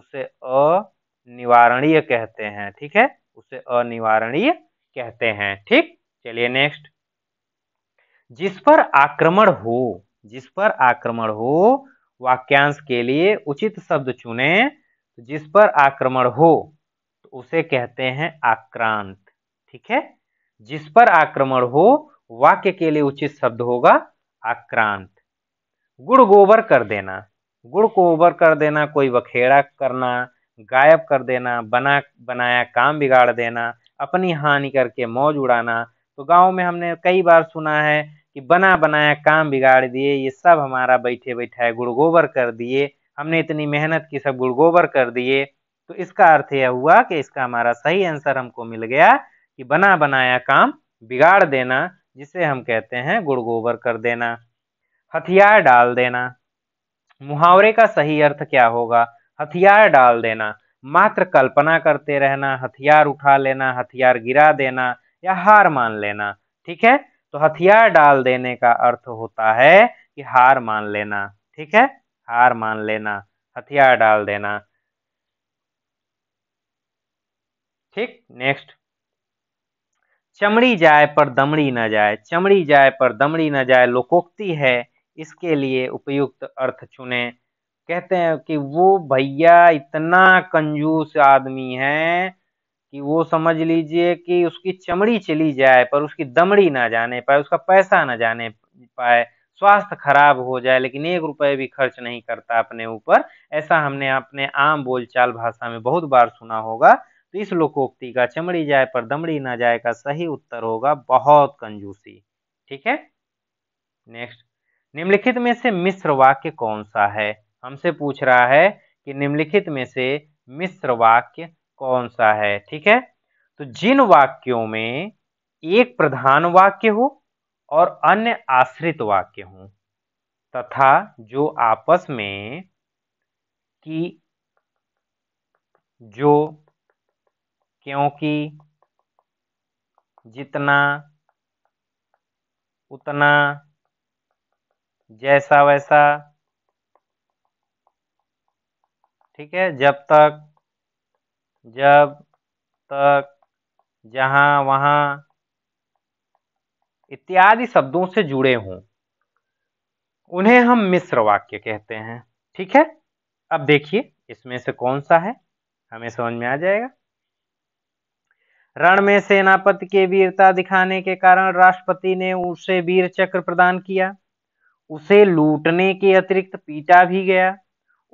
उसे अनिवारणीय कहते हैं ठीक है उसे अनिवारणीय कहते हैं ठीक चलिए नेक्स्ट जिस पर आक्रमण हो जिस पर आक्रमण हो वाक्यांश के लिए उचित शब्द चुने तो जिस पर आक्रमण हो तो उसे कहते हैं आक्रांत ठीक है जिस पर आक्रमण हो वाक्य के लिए उचित शब्द होगा आक्रांत गुड़ गोबर कर देना गुड़ को ओवर कर देना कोई बखेड़ा करना गायब कर देना बना बनाया काम बिगाड़ देना अपनी हानि करके मौज उड़ाना तो गांव में हमने कई बार सुना है कि बना बनाया काम बिगाड़ दिए ये सब हमारा बैठे बैठा है गुड़ गोबर कर दिए हमने इतनी मेहनत की सब गुड़ गोबर कर दिए तो इसका अर्थ यह हुआ कि इसका हमारा सही आंसर हमको मिल गया कि बना बनाया काम बिगाड़ देना जिसे हम कहते हैं गुड़ गोबर कर देना हथियार डाल देना मुहावरे का सही अर्थ क्या होगा हथियार डाल देना मात्र कल्पना करते रहना हथियार उठा लेना हथियार गिरा देना या हार मान लेना ठीक है तो हथियार डाल देने का अर्थ होता है कि हार मान लेना ठीक है हार मान लेना हथियार डाल देना ठीक नेक्स्ट चमड़ी जाए पर दमड़ी न जाए चमड़ी जाए पर दमड़ी न जाए लोकोक्ति है इसके लिए उपयुक्त अर्थ चुने कहते हैं कि वो भैया इतना कंजूस आदमी है कि वो समझ लीजिए कि उसकी चमड़ी चली जाए पर उसकी दमड़ी ना जाने पाए उसका पैसा ना जाने पाए स्वास्थ्य खराब हो जाए लेकिन एक रुपए भी खर्च नहीं करता अपने ऊपर ऐसा हमने अपने आम बोलचाल भाषा में बहुत बार सुना होगा तो इस लोकोक्ति का चमड़ी जाए पर दमड़ी ना जाए का सही उत्तर होगा बहुत कंजूसी ठीक है नेक्स्ट निम्नलिखित में से मिश्र वाक्य कौन सा है हमसे पूछ रहा है कि निम्नलिखित में से मिश्र वाक्य कौन सा है ठीक है तो जिन वाक्यों में एक प्रधान वाक्य हो और अन्य आश्रित वाक्य हो तथा जो आपस में की जो क्योंकि जितना उतना जैसा वैसा ठीक है जब तक जब तक जहाँ वहाँ इत्यादि शब्दों से जुड़े हों उन्हें हम मिश्र वाक्य कहते हैं ठीक है अब देखिए इसमें से कौन सा है हमें समझ में आ जाएगा रण में सेनापति के वीरता दिखाने के कारण राष्ट्रपति ने उसे वीर चक्र प्रदान किया उसे लूटने के अतिरिक्त पीटा भी गया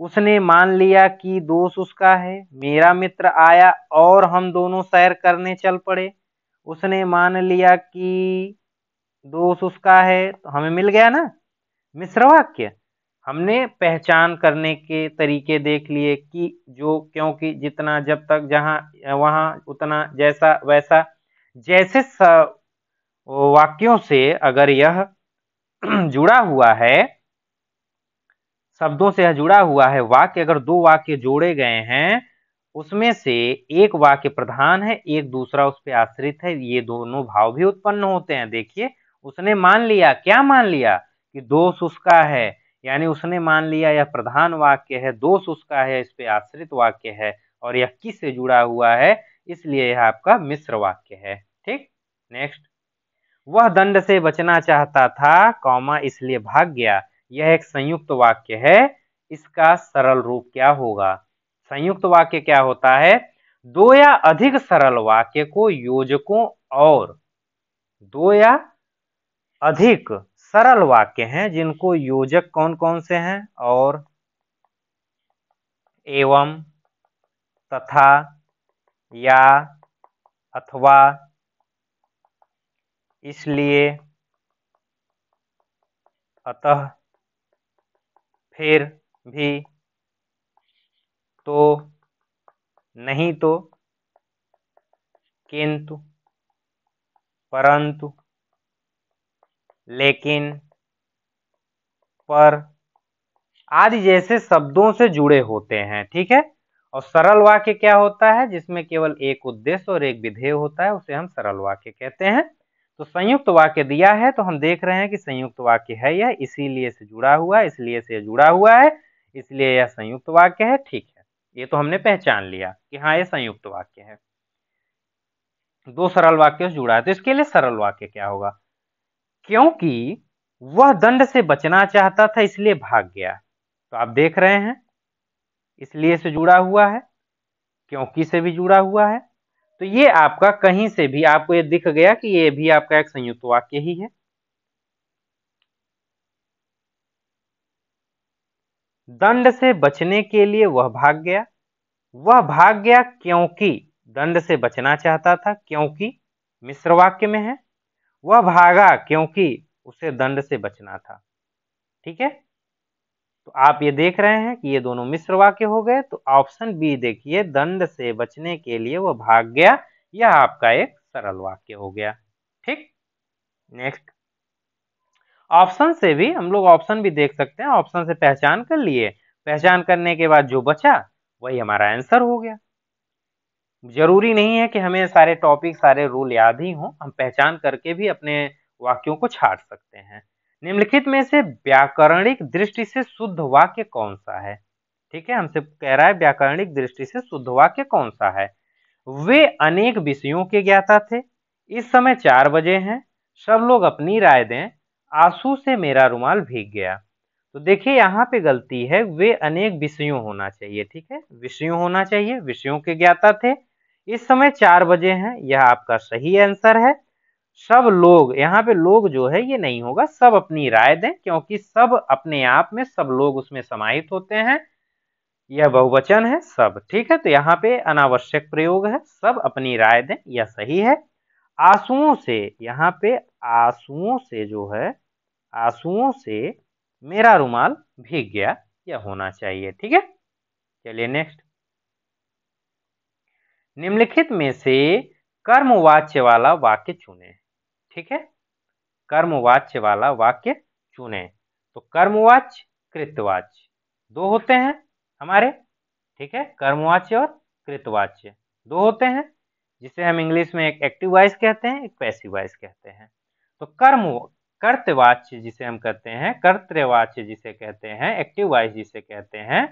उसने मान लिया कि दोष उसका है मेरा मित्र आया और हम दोनों सैर करने चल पड़े उसने मान लिया कि दोष उसका है तो हमें मिल गया ना मिश्र वाक्य हमने पहचान करने के तरीके देख लिए कि जो क्योंकि जितना जब तक जहाँ वहाँ उतना जैसा वैसा जैसे वाक्यों से अगर यह [clears throat] जुड़ा हुआ है शब्दों से यह जुड़ा हुआ है वाक्य अगर दो वाक्य जोड़े गए हैं उसमें से एक वाक्य प्रधान है एक दूसरा उस पर आश्रित है ये दोनों भाव भी उत्पन्न होते हैं देखिए उसने मान लिया क्या मान लिया कि दोष उसका है यानी उसने मान लिया यह प्रधान वाक्य है दोष उसका है इस पे आश्रित वाक्य है और यह किस से जुड़ा हुआ है इसलिए यह आपका मिश्र वाक्य है ठीक नेक्स्ट वह दंड से बचना चाहता था कौमा इसलिए भाग गया यह एक संयुक्त वाक्य है इसका सरल रूप क्या होगा संयुक्त वाक्य क्या होता है दो या अधिक सरल वाक्य को योजकों और दो या अधिक सरल वाक्य हैं जिनको योजक कौन कौन से हैं और एवं तथा या अथवा इसलिए अतः फिर भी तो नहीं तो किंतु परंतु लेकिन पर आदि जैसे शब्दों से जुड़े होते हैं ठीक है और सरल वाक्य क्या होता है जिसमें केवल एक उद्देश्य और एक विधेय होता है उसे हम सरल वाक्य कहते हैं तो संयुक्त वाक्य दिया है तो हम देख रहे हैं कि संयुक्त वाक्य है यह इसीलिए से जुड़ा हुआ है इसलिए से जुड़ा हुआ है इसलिए यह संयुक्त वाक्य है ठीक है ये तो हमने पहचान लिया कि हाँ ये संयुक्त वाक्य है दो सरल वाक्य से जुड़ा है तो इसके लिए सरल वाक्य क्या होगा क्योंकि वह दंड से बचना चाहता था इसलिए भाग गया तो आप देख रहे हैं इसलिए से जुड़ा हुआ है क्योंकि से भी जुड़ा हुआ है तो ये आपका कहीं से भी आपको ये दिख गया कि ये भी आपका एक संयुक्त वाक्य ही है दंड से बचने के लिए वह भाग गया वह भाग गया क्योंकि दंड से बचना चाहता था क्योंकि मिश्र वाक्य में है वह भागा क्योंकि उसे दंड से बचना था ठीक है तो आप ये देख रहे हैं कि ये दोनों मिश्र वाक्य हो गए तो ऑप्शन बी देखिए दंड से बचने के लिए वह भाग गया यह आपका एक सरल वाक्य हो गया ठीक नेक्स्ट ऑप्शन से भी हम लोग ऑप्शन भी देख सकते हैं ऑप्शन से पहचान कर लिए पहचान करने के बाद जो बचा वही हमारा आंसर हो गया जरूरी नहीं है कि हमें सारे टॉपिक सारे रूल याद ही हों हम पहचान करके भी अपने वाक्यों को छाट सकते हैं निम्नलिखित में से व्याकरणिक दृष्टि से शुद्ध वाक्य कौन सा है ठीक है हमसे कह रहा है व्याकरणिक दृष्टि से शुद्ध वाक्य कौन सा है वे अनेक विषयों के ज्ञाता थे इस समय चार बजे हैं सब लोग अपनी राय दें आंसू से मेरा रुमाल भीग गया तो देखिए यहाँ पे गलती है वे अनेक विषयों होना चाहिए ठीक है विषयों होना चाहिए विषयों के ज्ञाता थे इस समय चार बजे हैं यह आपका सही आंसर है सब लोग यहाँ पे लोग जो है ये नहीं होगा सब अपनी राय दें क्योंकि सब अपने आप में सब लोग उसमें समाहित होते हैं यह बहुवचन है सब ठीक है तो यहाँ पे अनावश्यक प्रयोग है सब अपनी राय दें यह सही है आंसुओं से यहाँ पे आंसुओं से जो है आंसुओं से मेरा रुमाल भीग गया यह होना चाहिए ठीक है चलिए नेक्स्ट निम्नलिखित में से कर्मवाच्य वाला वाक्य चुने ठीक है कर्मवाच्य वाला वाक्य चुने तो कर्मवाच्य कृतवाच दो होते हैं हमारे ठीक है कर्मवाच्य और कृतवाच्य दो होते हैं जिसे हम इंग्लिश में एक एक्टिव वाइस कहते हैं एक पैसिव वाइस कहते हैं तो कर्म कर्तवाच्य जिसे हम कहते हैं कर्तवाच्य जिसे कहते हैं एक्टिव वाइस जिसे कहते हैं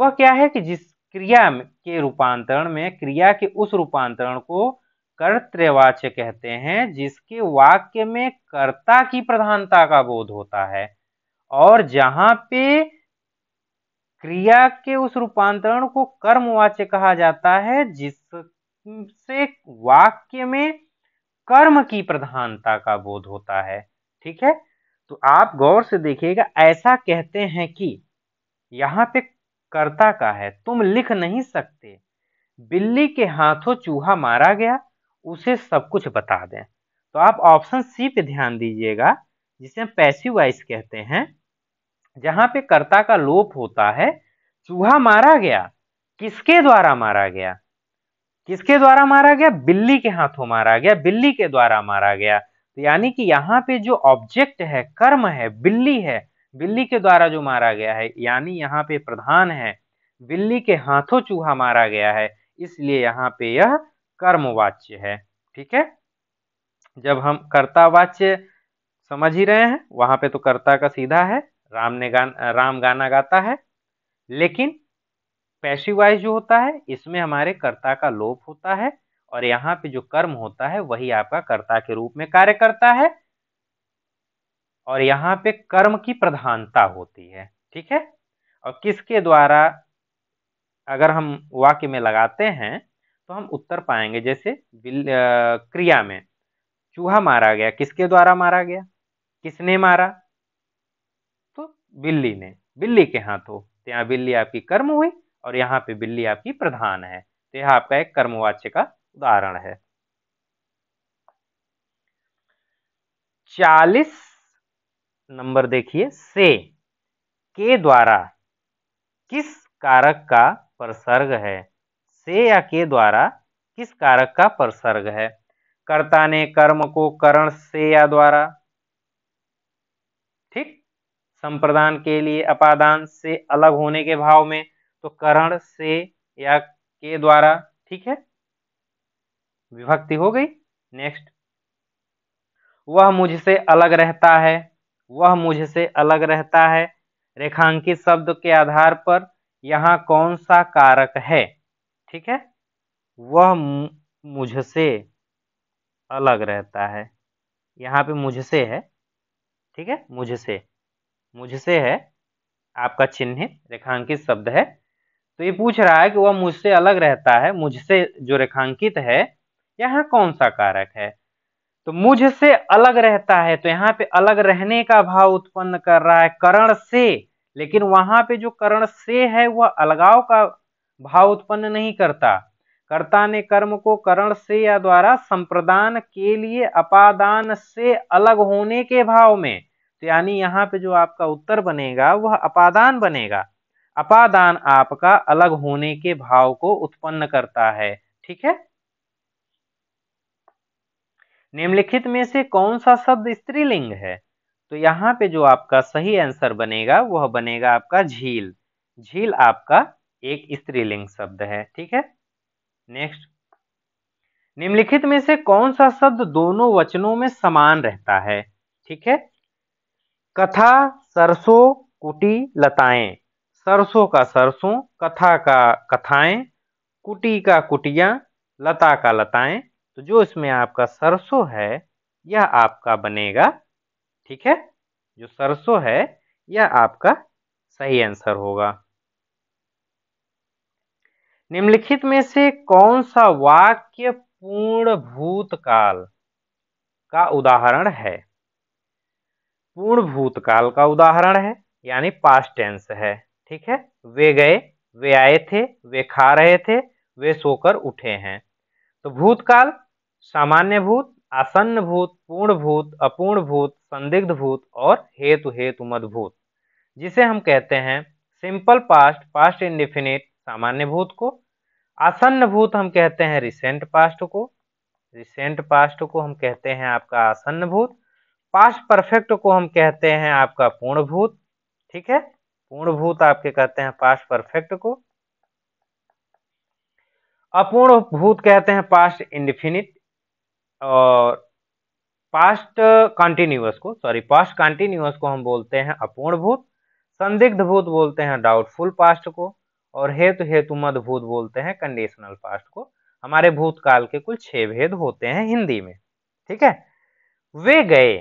वह क्या है कि जिस क्रिया के रूपांतरण में क्रिया के उस रूपांतरण को कर्तवाच्य कहते हैं जिसके वाक्य में कर्ता की प्रधानता का बोध होता है और जहां पे क्रिया के उस रूपांतरण को कर्मवाच्य कहा जाता है जिससे वाक्य में कर्म की प्रधानता का बोध होता है ठीक है तो आप गौर से देखिएगा ऐसा कहते हैं कि यहाँ पे कर्ता का है तुम लिख नहीं सकते बिल्ली के हाथों चूहा मारा गया उसे सब कुछ बता दें तो आप ऑप्शन सी पे ध्यान दीजिएगा जिसे हम पैसिव वाइस कहते हैं जहां पे कर्ता का लोप होता है चूहा मारा गया किसके द्वारा मारा गया किसके द्वारा मारा गया बिल्ली के हाथों मारा गया बिल्ली के द्वारा मारा गया तो यानी कि यहाँ पे जो ऑब्जेक्ट है कर्म है बिल्ली है बिल्ली के द्वारा जो मारा गया है यानी यहाँ पे प्रधान है बिल्ली के हाथों चूहा मारा गया है इसलिए यहाँ पे यह कर्मवाच्य है ठीक है जब हम कर्ता वाच्य समझ ही रहे हैं वहां पे तो कर्ता का सीधा है राम ने गान राम गाना गाता है लेकिन पैसिवाइज जो होता है इसमें हमारे कर्ता का लोप होता है और यहाँ पे जो कर्म होता है वही आपका कर्ता के रूप में कार्य करता है और यहाँ पे कर्म की प्रधानता होती है ठीक है और किसके द्वारा अगर हम वाक्य में लगाते हैं तो हम उत्तर पाएंगे जैसे आ, क्रिया में चूहा मारा गया किसके द्वारा मारा गया किसने मारा तो बिल्ली ने बिल्ली के हाथों तो यहाँ बिल्ली आपकी कर्म हुई और यहाँ पे बिल्ली आपकी प्रधान है तो यह आपका एक कर्मवाच्य का उदाहरण है चालीस नंबर देखिए से के द्वारा किस कारक का प्रसर्ग है से या के द्वारा किस कारक का प्रसर्ग है कर्ता ने कर्म को करण से या द्वारा ठीक संप्रदान के लिए अपादान से अलग होने के भाव में तो करण से या के द्वारा ठीक है विभक्ति हो गई नेक्स्ट वह मुझसे अलग रहता है वह मुझसे अलग रहता है रेखांकित शब्द के आधार पर यहाँ कौन सा कारक है ठीक है वह मुझसे अलग रहता है यहाँ पे मुझसे है ठीक है मुझसे मुझसे है आपका चिन्हित रेखांकित शब्द है तो ये पूछ रहा है कि वह मुझसे अलग रहता है मुझसे जो रेखांकित है यहाँ कौन सा कारक है तो मुझ से अलग रहता है तो यहाँ पे अलग रहने का भाव उत्पन्न कर रहा है करण से लेकिन वहां पे जो करण से है वह अलगाव का भाव उत्पन्न नहीं करता कर्ता ने कर्म को करण से या द्वारा संप्रदान के लिए अपादान से अलग होने के भाव में तो यानी यहाँ पे जो आपका उत्तर बनेगा वह अपादान बनेगा अपादान आपका अलग होने के भाव को उत्पन्न करता है ठीक है निम्नलिखित में से कौन सा शब्द स्त्रीलिंग है तो यहाँ पे जो आपका सही आंसर बनेगा वह बनेगा आपका झील झील आपका एक स्त्रीलिंग शब्द है ठीक है नेक्स्ट निम्नलिखित में से कौन सा शब्द दोनों वचनों में समान रहता है ठीक है कथा सरसों कुटी लताएं सरसों का सरसों कथा का कथाएं कुटी का कुटिया लता का लताएं तो जो इसमें आपका सरसों है यह आपका बनेगा ठीक है जो सरसों है यह आपका सही आंसर होगा निम्नलिखित में से कौन सा वाक्य पूर्ण भूतकाल का उदाहरण है पूर्ण भूतकाल का उदाहरण है यानी पास्ट टेंस है ठीक है वे गए वे आए थे वे खा रहे थे वे सोकर उठे हैं तो भूतकाल सामान्य भूत आसन्न भूत पूर्ण भूत अपूर्ण भूत संदिग्ध भूत और हेतु हेतु मदभूत जिसे हम कहते हैं सिंपल पास्ट पास्ट इंडिफिनिट सामान्य भूत को आसन्न भूत हम कहते हैं रिसेंट पास्ट को रिसेंट पास्ट को हम कहते हैं आपका आसन्न भूत पास्ट परफेक्ट को हम कहते हैं आपका पूर्ण भूत ठीक है पूर्ण भूत आपके कहते हैं पास्ट परफेक्ट को अपूर्ण भूत कहते हैं पास्ट इंडिफिनिट पास्ट कॉन्टिन्यूस को सॉरी पास्ट कॉन्टिन्यूअस को हम बोलते हैं अपूर्ण भूत संदिग्ध भूत बोलते हैं डाउटफुल पास्ट को और हेतु हेतु मध्य भूत बोलते हैं कंडीशनल पास्ट को हमारे भूतकाल के कुल छह भेद होते हैं हिंदी में ठीक है वे गए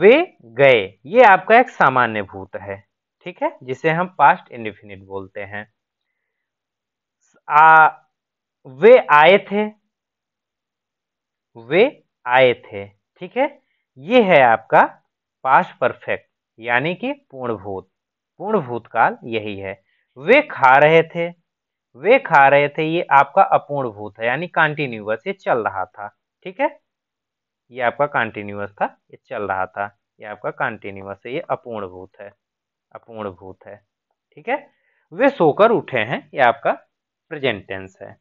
वे गए ये आपका एक सामान्य भूत है ठीक है जिसे हम पास्ट इंडिफिनिट बोलते हैं आ, वे आए थे वे आए थे ठीक है ये है आपका पास परफेक्ट यानी कि पूर्ण भूत पूर्ण भूतकाल यही है वे खा रहे थे वे खा रहे थे ये आपका अपूर्ण भूत है यानी कॉन्टिन्यूअस ये चल रहा था ठीक है ये आपका कॉन्टिन्यूस था ये चल रहा था ये आपका कॉन्टिन्यूस है ये अपूर्ण भूत है अपूर्ण भूत है ठीक है वे सोकर उठे हैं ये आपका प्रेजेंट टेंस है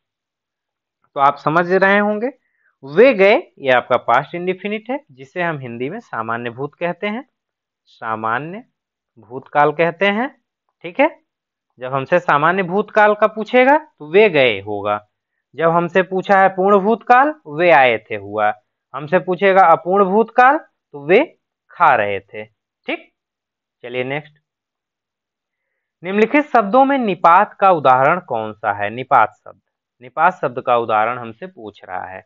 तो आप समझ रहे होंगे वे गए ये आपका पास्ट इंडिफिनिट है जिसे हम हिंदी में सामान्य भूत कहते हैं सामान्य भूतकाल कहते हैं ठीक है जब हमसे सामान्य भूतकाल का पूछेगा तो वे गए होगा जब हमसे पूछा है पूर्ण भूतकाल वे आए थे हुआ हमसे पूछेगा अपूर्ण भूतकाल तो वे खा रहे थे ठीक चलिए नेक्स्ट निम्नलिखित शब्दों में निपात का उदाहरण कौन सा है निपात शब्द निपात शब्द का उदाहरण हमसे पूछ रहा है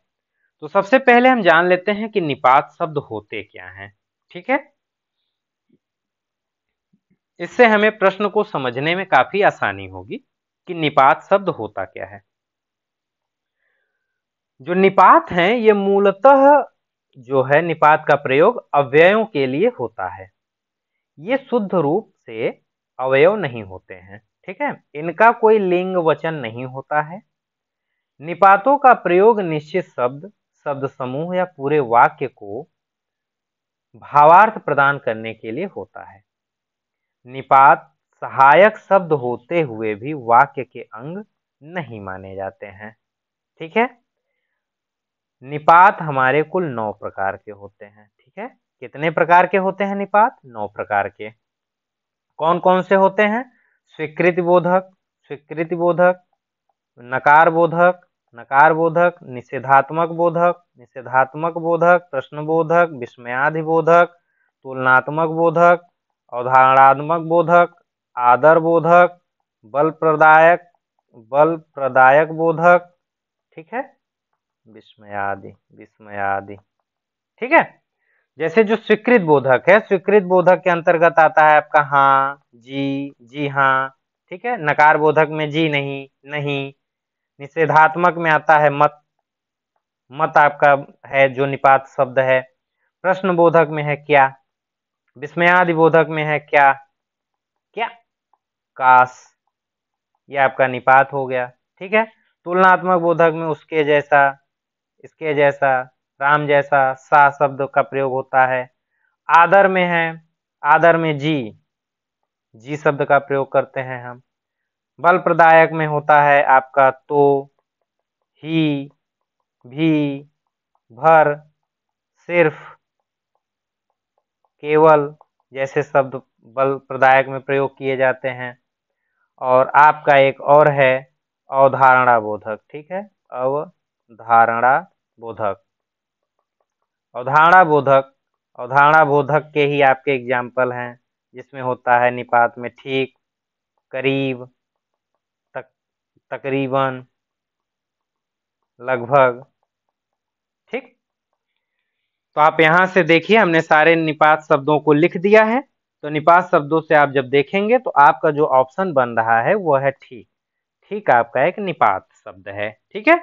तो सबसे पहले हम जान लेते हैं कि निपात शब्द होते क्या हैं ठीक है इससे हमें प्रश्न को समझने में काफी आसानी होगी कि निपात शब्द होता क्या है जो निपात हैं ये मूलतः जो है निपात का प्रयोग अव्ययों के लिए होता है ये शुद्ध रूप से अवयव नहीं होते हैं ठीक है इनका कोई लिंग वचन नहीं होता है निपातों का प्रयोग निश्चित शब्द शब्द समूह या पूरे वाक्य को भावार्थ प्रदान करने के लिए होता है निपात सहायक शब्द होते हुए भी वाक्य के अंग नहीं माने जाते हैं ठीक है निपात हमारे कुल नौ प्रकार के होते हैं ठीक है कितने प्रकार के होते हैं निपात नौ प्रकार के कौन कौन से होते हैं स्वीकृति बोधक स्वीकृति बोधक नकार बोधक नकार बोधक निषेधात्मक बोधक निषेधात्मक बोधक प्रश्नबोधक विस्मयाधिबोधक तुलनात्मक बोधक अवधारणात्मक बोधक आदर बोधक बल प्रदायक बल प्रदायक बोधक ठीक है विस्मयादि विस्मयादि ठीक है जैसे जो स्वीकृत बोधक है स्वीकृत बोधक के अंतर्गत आता है आपका हाँ जी जी हाँ ठीक है नकार बोधक में जी नहीं नहीं निषेधात्मक में आता है मत मत आपका है जो निपात शब्द है प्रश्न बोधक में है क्या विस्मयादि बोधक में है क्या क्या काश ये आपका निपात हो गया ठीक है तुलनात्मक बोधक में उसके जैसा इसके जैसा राम जैसा सा शब्द का प्रयोग होता है आदर में है आदर में जी जी शब्द का प्रयोग करते हैं हम बल प्रदायक में होता है आपका तो ही भी भर सिर्फ केवल जैसे शब्द बल प्रदायक में प्रयोग किए जाते हैं और आपका एक और है अवधारणा बोधक ठीक है अवधारणा बोधक अवधारणा बोधक अवधारणा बोधक के ही आपके एग्जाम्पल हैं जिसमें होता है निपात में ठीक करीब तकरीबन लगभग ठीक तो आप यहां से देखिए हमने सारे निपात शब्दों को लिख दिया है तो निपात शब्दों से आप जब देखेंगे तो आपका जो ऑप्शन बन रहा है वो है ठीक ठीक आपका एक निपात शब्द है ठीक है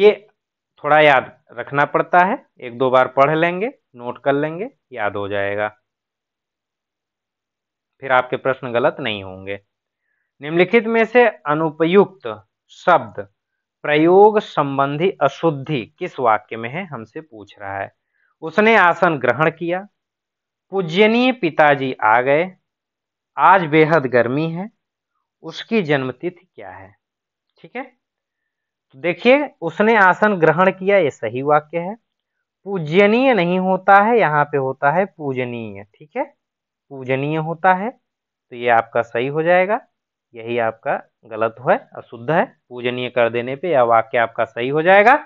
ये थोड़ा याद रखना पड़ता है एक दो बार पढ़ लेंगे नोट कर लेंगे याद हो जाएगा फिर आपके प्रश्न गलत नहीं होंगे निम्नलिखित में से अनुपयुक्त शब्द प्रयोग संबंधी अशुद्धि किस वाक्य में है हमसे पूछ रहा है उसने आसन ग्रहण किया पूजनीय पिताजी आ गए आज बेहद गर्मी है उसकी जन्मतिथि क्या है ठीक है तो देखिए उसने आसन ग्रहण किया ये सही वाक्य है पूजनीय नहीं होता है यहाँ पे होता है पूजनीय ठीक है पूजनीय होता है तो ये आपका सही हो जाएगा यही आपका गलत है अशुद्ध है पूजनीय कर देने पे यह वाक्य आपका सही हो जाएगा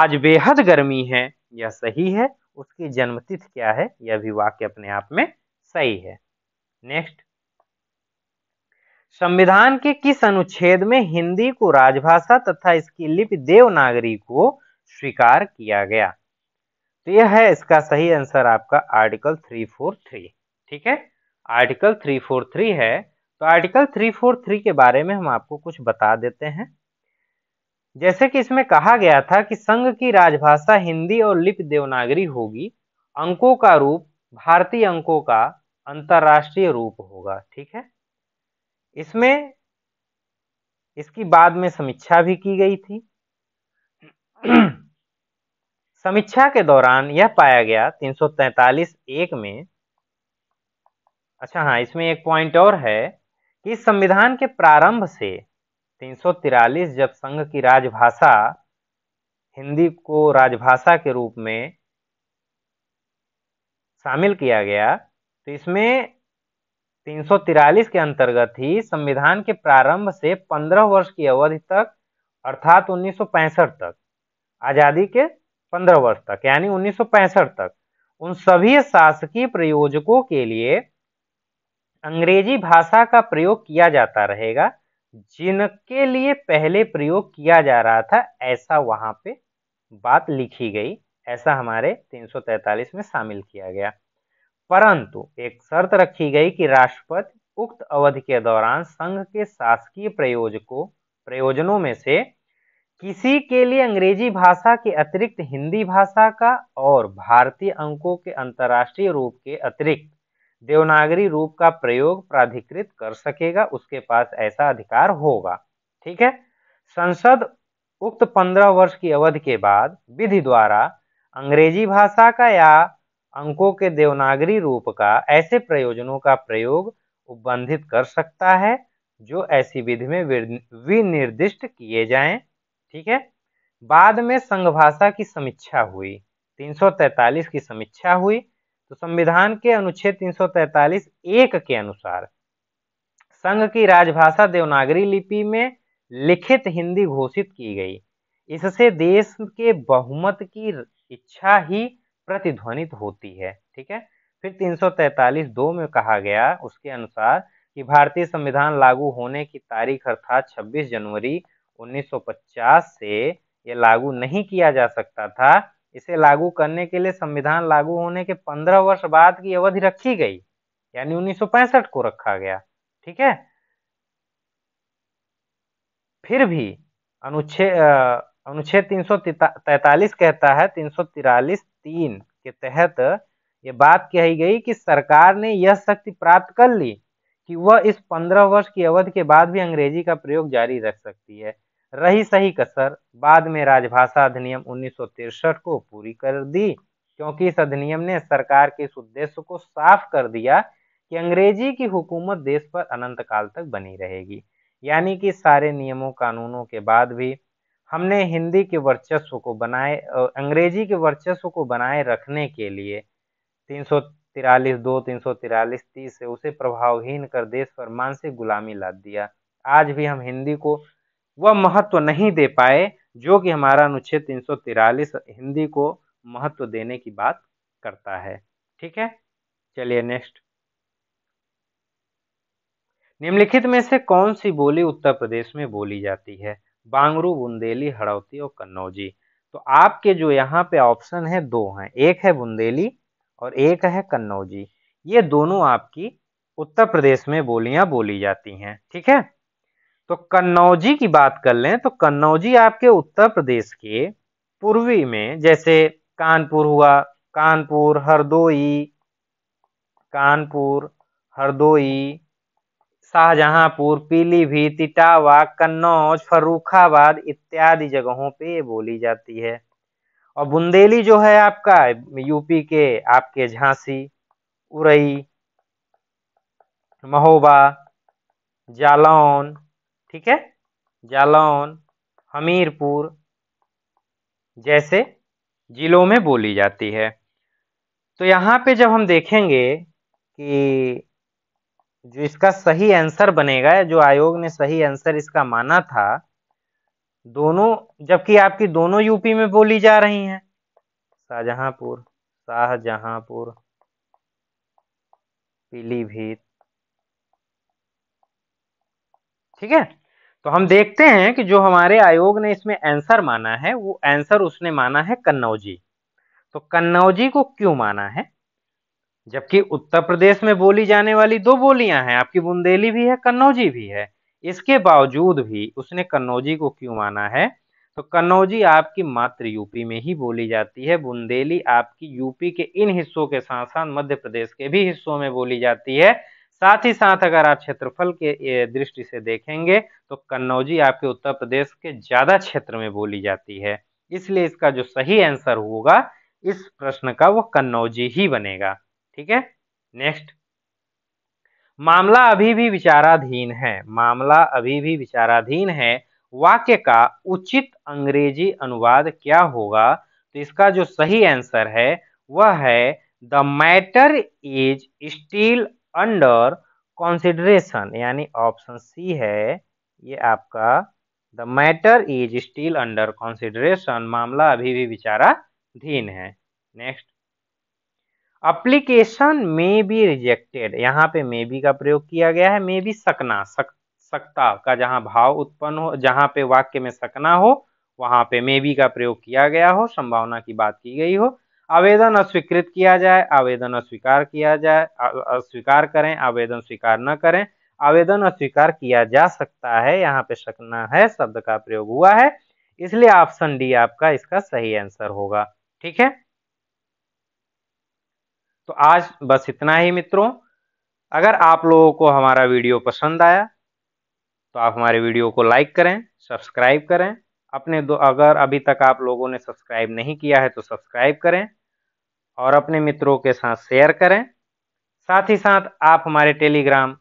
आज बेहद गर्मी है यह सही है उसकी जन्मतिथि क्या है यह भी वाक्य अपने आप में सही है नेक्स्ट संविधान के किस अनुच्छेद में हिंदी को राजभाषा तथा इसकी लिपि देवनागरी को स्वीकार किया गया तो यह है इसका सही आंसर आपका आर्टिकल 343 ठीक है आर्टिकल 343 है तो आर्टिकल 343 के बारे में हम आपको कुछ बता देते हैं जैसे कि इसमें कहा गया था कि संघ की राजभाषा हिंदी और लिप देवनागरी होगी अंकों का रूप भारतीय अंकों का अंतर्राष्ट्रीय रूप होगा ठीक है इसमें इसकी बाद में समीक्षा भी की गई थी समीक्षा के दौरान यह पाया गया 343 एक में अच्छा हाँ इसमें एक पॉइंट और है कि संविधान के प्रारंभ से 343 जब संघ की राजभाषा हिंदी को राजभाषा के रूप में शामिल किया गया तो इसमें 343 के अंतर्गत ही संविधान के प्रारंभ से 15 वर्ष की अवधि तक अर्थात 1965 तक आज़ादी के 15 वर्ष तक यानी 1965 तक उन सभी शासकीय प्रयोजकों के लिए अंग्रेजी भाषा का प्रयोग किया जाता रहेगा जिनके लिए पहले प्रयोग किया जा रहा था ऐसा वहाँ पे बात लिखी गई ऐसा हमारे 343 में शामिल किया गया परंतु एक शर्त रखी गई कि राष्ट्रपति उक्त अवधि के दौरान संघ के शासकीय प्रयोजकों प्रयोजनों में से किसी के लिए अंग्रेजी भाषा के अतिरिक्त हिंदी भाषा का और भारतीय अंकों के अंतर्राष्ट्रीय रूप के अतिरिक्त देवनागरी रूप का प्रयोग प्राधिकृत कर सकेगा उसके पास ऐसा अधिकार होगा ठीक है संसद उक्त पंद्रह वर्ष की अवधि के बाद विधि द्वारा अंग्रेजी भाषा का या अंकों के देवनागरी रूप का ऐसे प्रयोजनों का प्रयोग उपबंधित कर सकता है जो ऐसी विधि में विनिर्दिष्ट किए जाएं ठीक है बाद में संघ भाषा की समीक्षा हुई 343 की समीक्षा हुई तो संविधान के अनुच्छेद 343 एक के अनुसार संघ की राजभाषा देवनागरी लिपि में लिखित हिंदी घोषित की गई इससे देश के बहुमत की इच्छा ही प्रतिध्वनित होती है ठीक है फिर 343 दो में कहा गया उसके अनुसार कि भारतीय संविधान लागू होने की तारीख अर्थात 26 जनवरी 1950 से यह लागू नहीं किया जा सकता था इसे लागू करने के लिए संविधान लागू होने के पंद्रह वर्ष बाद की अवधि रखी गई यानी उन्नीस को रखा गया ठीक है फिर भी अनुच्छेद अनुच्छेद तीन कहता है तीन तीन के तहत ये बात कही गई कि सरकार ने यह शक्ति प्राप्त कर ली कि वह इस पंद्रह वर्ष की अवधि के बाद भी अंग्रेजी का प्रयोग जारी रख सकती है रही सही कसर बाद में राजभाषा अधिनियम उन्नीस को पूरी कर दी क्योंकि इस अधिनियम ने सरकार के इस उद्देश्य को साफ कर दिया कि अंग्रेजी की हुकूमत देश पर अनंत काल तक बनी रहेगी यानी कि सारे नियमों कानूनों के बाद भी हमने हिंदी के वर्चस्व को बनाए अंग्रेजी के वर्चस्व को बनाए रखने के लिए तीन सौ तिरालीस दो तीन सौ तिरालीस तीस से उसे प्रभावहीन कर देश पर मानसिक गुलामी लाद दिया आज भी हम हिंदी को वह महत्व नहीं दे पाए जो कि हमारा अनुच्छेद तीन हिंदी को महत्व देने की बात करता है ठीक है चलिए नेक्स्ट निम्नलिखित में से कौन सी बोली उत्तर प्रदेश में बोली जाती है बांगरू बुंदेली हड़ौती और कन्नौजी तो आपके जो यहाँ पे ऑप्शन है दो हैं एक है बुंदेली और एक है कन्नौजी ये दोनों आपकी उत्तर प्रदेश में बोलियां बोली जाती हैं ठीक है तो कन्नौजी की बात कर लें तो कन्नौजी आपके उत्तर प्रदेश के पूर्वी में जैसे कानपुर हुआ कानपुर हरदोई कानपुर हरदोई शाहजहांपुर पीलीभीत इटावा कन्नौज फर्रुखाबाद इत्यादि जगहों पे बोली जाती है और बुंदेली जो है आपका यूपी के आपके झांसी उरई महोबा जालौन ठीक है जालौन हमीरपुर जैसे जिलों में बोली जाती है तो यहाँ पे जब हम देखेंगे कि जो इसका सही आंसर बनेगा जो आयोग ने सही आंसर इसका माना था दोनों जबकि आपकी दोनों यूपी में बोली जा रही हैं शाहजहांपुर शाहजहांपुर पीलीभीत ठीक है तो हम देखते हैं कि जो हमारे आयोग ने इसमें आंसर माना है वो आंसर उसने माना है कन्नौजी तो कन्नौजी को क्यों माना है जबकि उत्तर प्रदेश में बोली जाने वाली दो बोलियां हैं आपकी बुंदेली भी है कन्नौजी भी है इसके बावजूद भी उसने कन्नौजी को क्यों माना है तो कन्नौजी आपकी मातृ यूपी में ही बोली जाती है बुंदेली आपकी यूपी के इन हिस्सों के साथ साथ मध्य प्रदेश के भी हिस्सों में बोली जाती है साथ ही साथ अगर आप क्षेत्रफल के दृष्टि से देखेंगे तो कन्नौजी आपके उत्तर प्रदेश के ज़्यादा क्षेत्र में बोली जाती है इसलिए इसका जो सही आंसर होगा इस प्रश्न का वो कन्नौजी ही बनेगा ठीक है नेक्स्ट मामला अभी भी विचाराधीन है मामला अभी भी विचाराधीन है वाक्य का उचित अंग्रेजी अनुवाद क्या होगा तो इसका जो सही आंसर है वह है the matter is still under consideration यानी ऑप्शन सी है ये आपका the matter is still under consideration मामला अभी भी विचाराधीन है next application may be rejected यहाँ पे मे बी का प्रयोग किया गया है मे बी सकना सक, सकता का जहाँ भाव उत्पन्न हो जहाँ पे वाक्य में सकना हो वहाँ पे मे बी का प्रयोग किया गया हो संभावना की बात की गई हो आवेदन अस्वीकृत किया जाए आवेदन अस्वीकार किया जाए अस्वीकार करें आवेदन स्वीकार न करें आवेदन अस्वीकार किया जा सकता है यहाँ पे शकना है शब्द का प्रयोग हुआ है इसलिए ऑप्शन डी आपका इसका सही आंसर होगा ठीक है तो आज बस इतना ही मित्रों अगर आप लोगों को हमारा वीडियो पसंद आया तो आप हमारे वीडियो को लाइक करें सब्सक्राइब करें अपने दो अगर अभी तक आप लोगों ने सब्सक्राइब नहीं किया है तो सब्सक्राइब करें और अपने मित्रों के साथ शेयर करें साथ ही साथ आप हमारे टेलीग्राम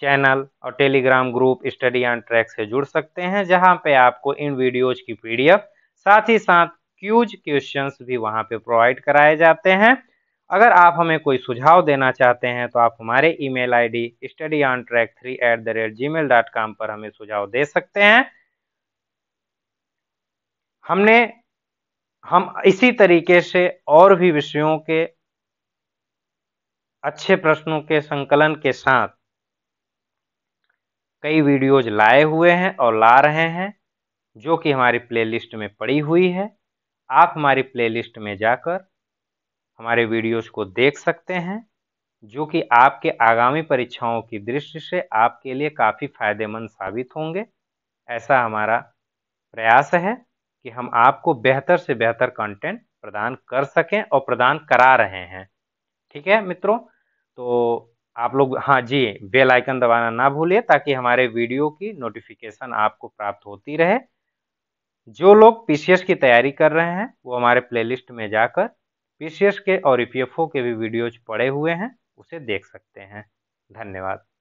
चैनल और Telegram group study on track से जुड़ सकते हैं जहां पे आपको इन वीडियोज की पीडीएफ साथ ही साथ क्यूज क्वेश्चंस भी वहां पे प्रोवाइड कराए जाते हैं अगर आप हमें कोई सुझाव देना चाहते हैं तो आप हमारे email ID study on track three at the rate G mail dot com पर हमें सुझाव दे सकते हैं हमने हम इसी तरीके से और भी विषयों के अच्छे प्रश्नों के संकलन के साथ कई वीडियोज लाए हुए हैं और ला रहे हैं जो कि हमारी प्लेलिस्ट में पड़ी हुई है आप हमारी प्लेलिस्ट में जाकर हमारे वीडियोज़ को देख सकते हैं जो कि आपके आगामी परीक्षाओं की दृष्टि से आपके लिए काफ़ी फायदेमंद साबित होंगे ऐसा हमारा प्रयास है कि हम आपको बेहतर से बेहतर कंटेंट प्रदान कर सकें और प्रदान करा रहे हैं ठीक है मित्रों तो आप लोग हाँ जी बेल आइकन दबाना ना भूलिए ताकि हमारे वीडियो की नोटिफिकेशन आपको प्राप्त होती रहे जो लोग पीसीएस की तैयारी कर रहे हैं वो हमारे प्लेलिस्ट में जाकर पीसीएस के और ईपीएफओ e के भी वीडियोज पड़े हुए हैं उसे देख सकते हैं धन्यवाद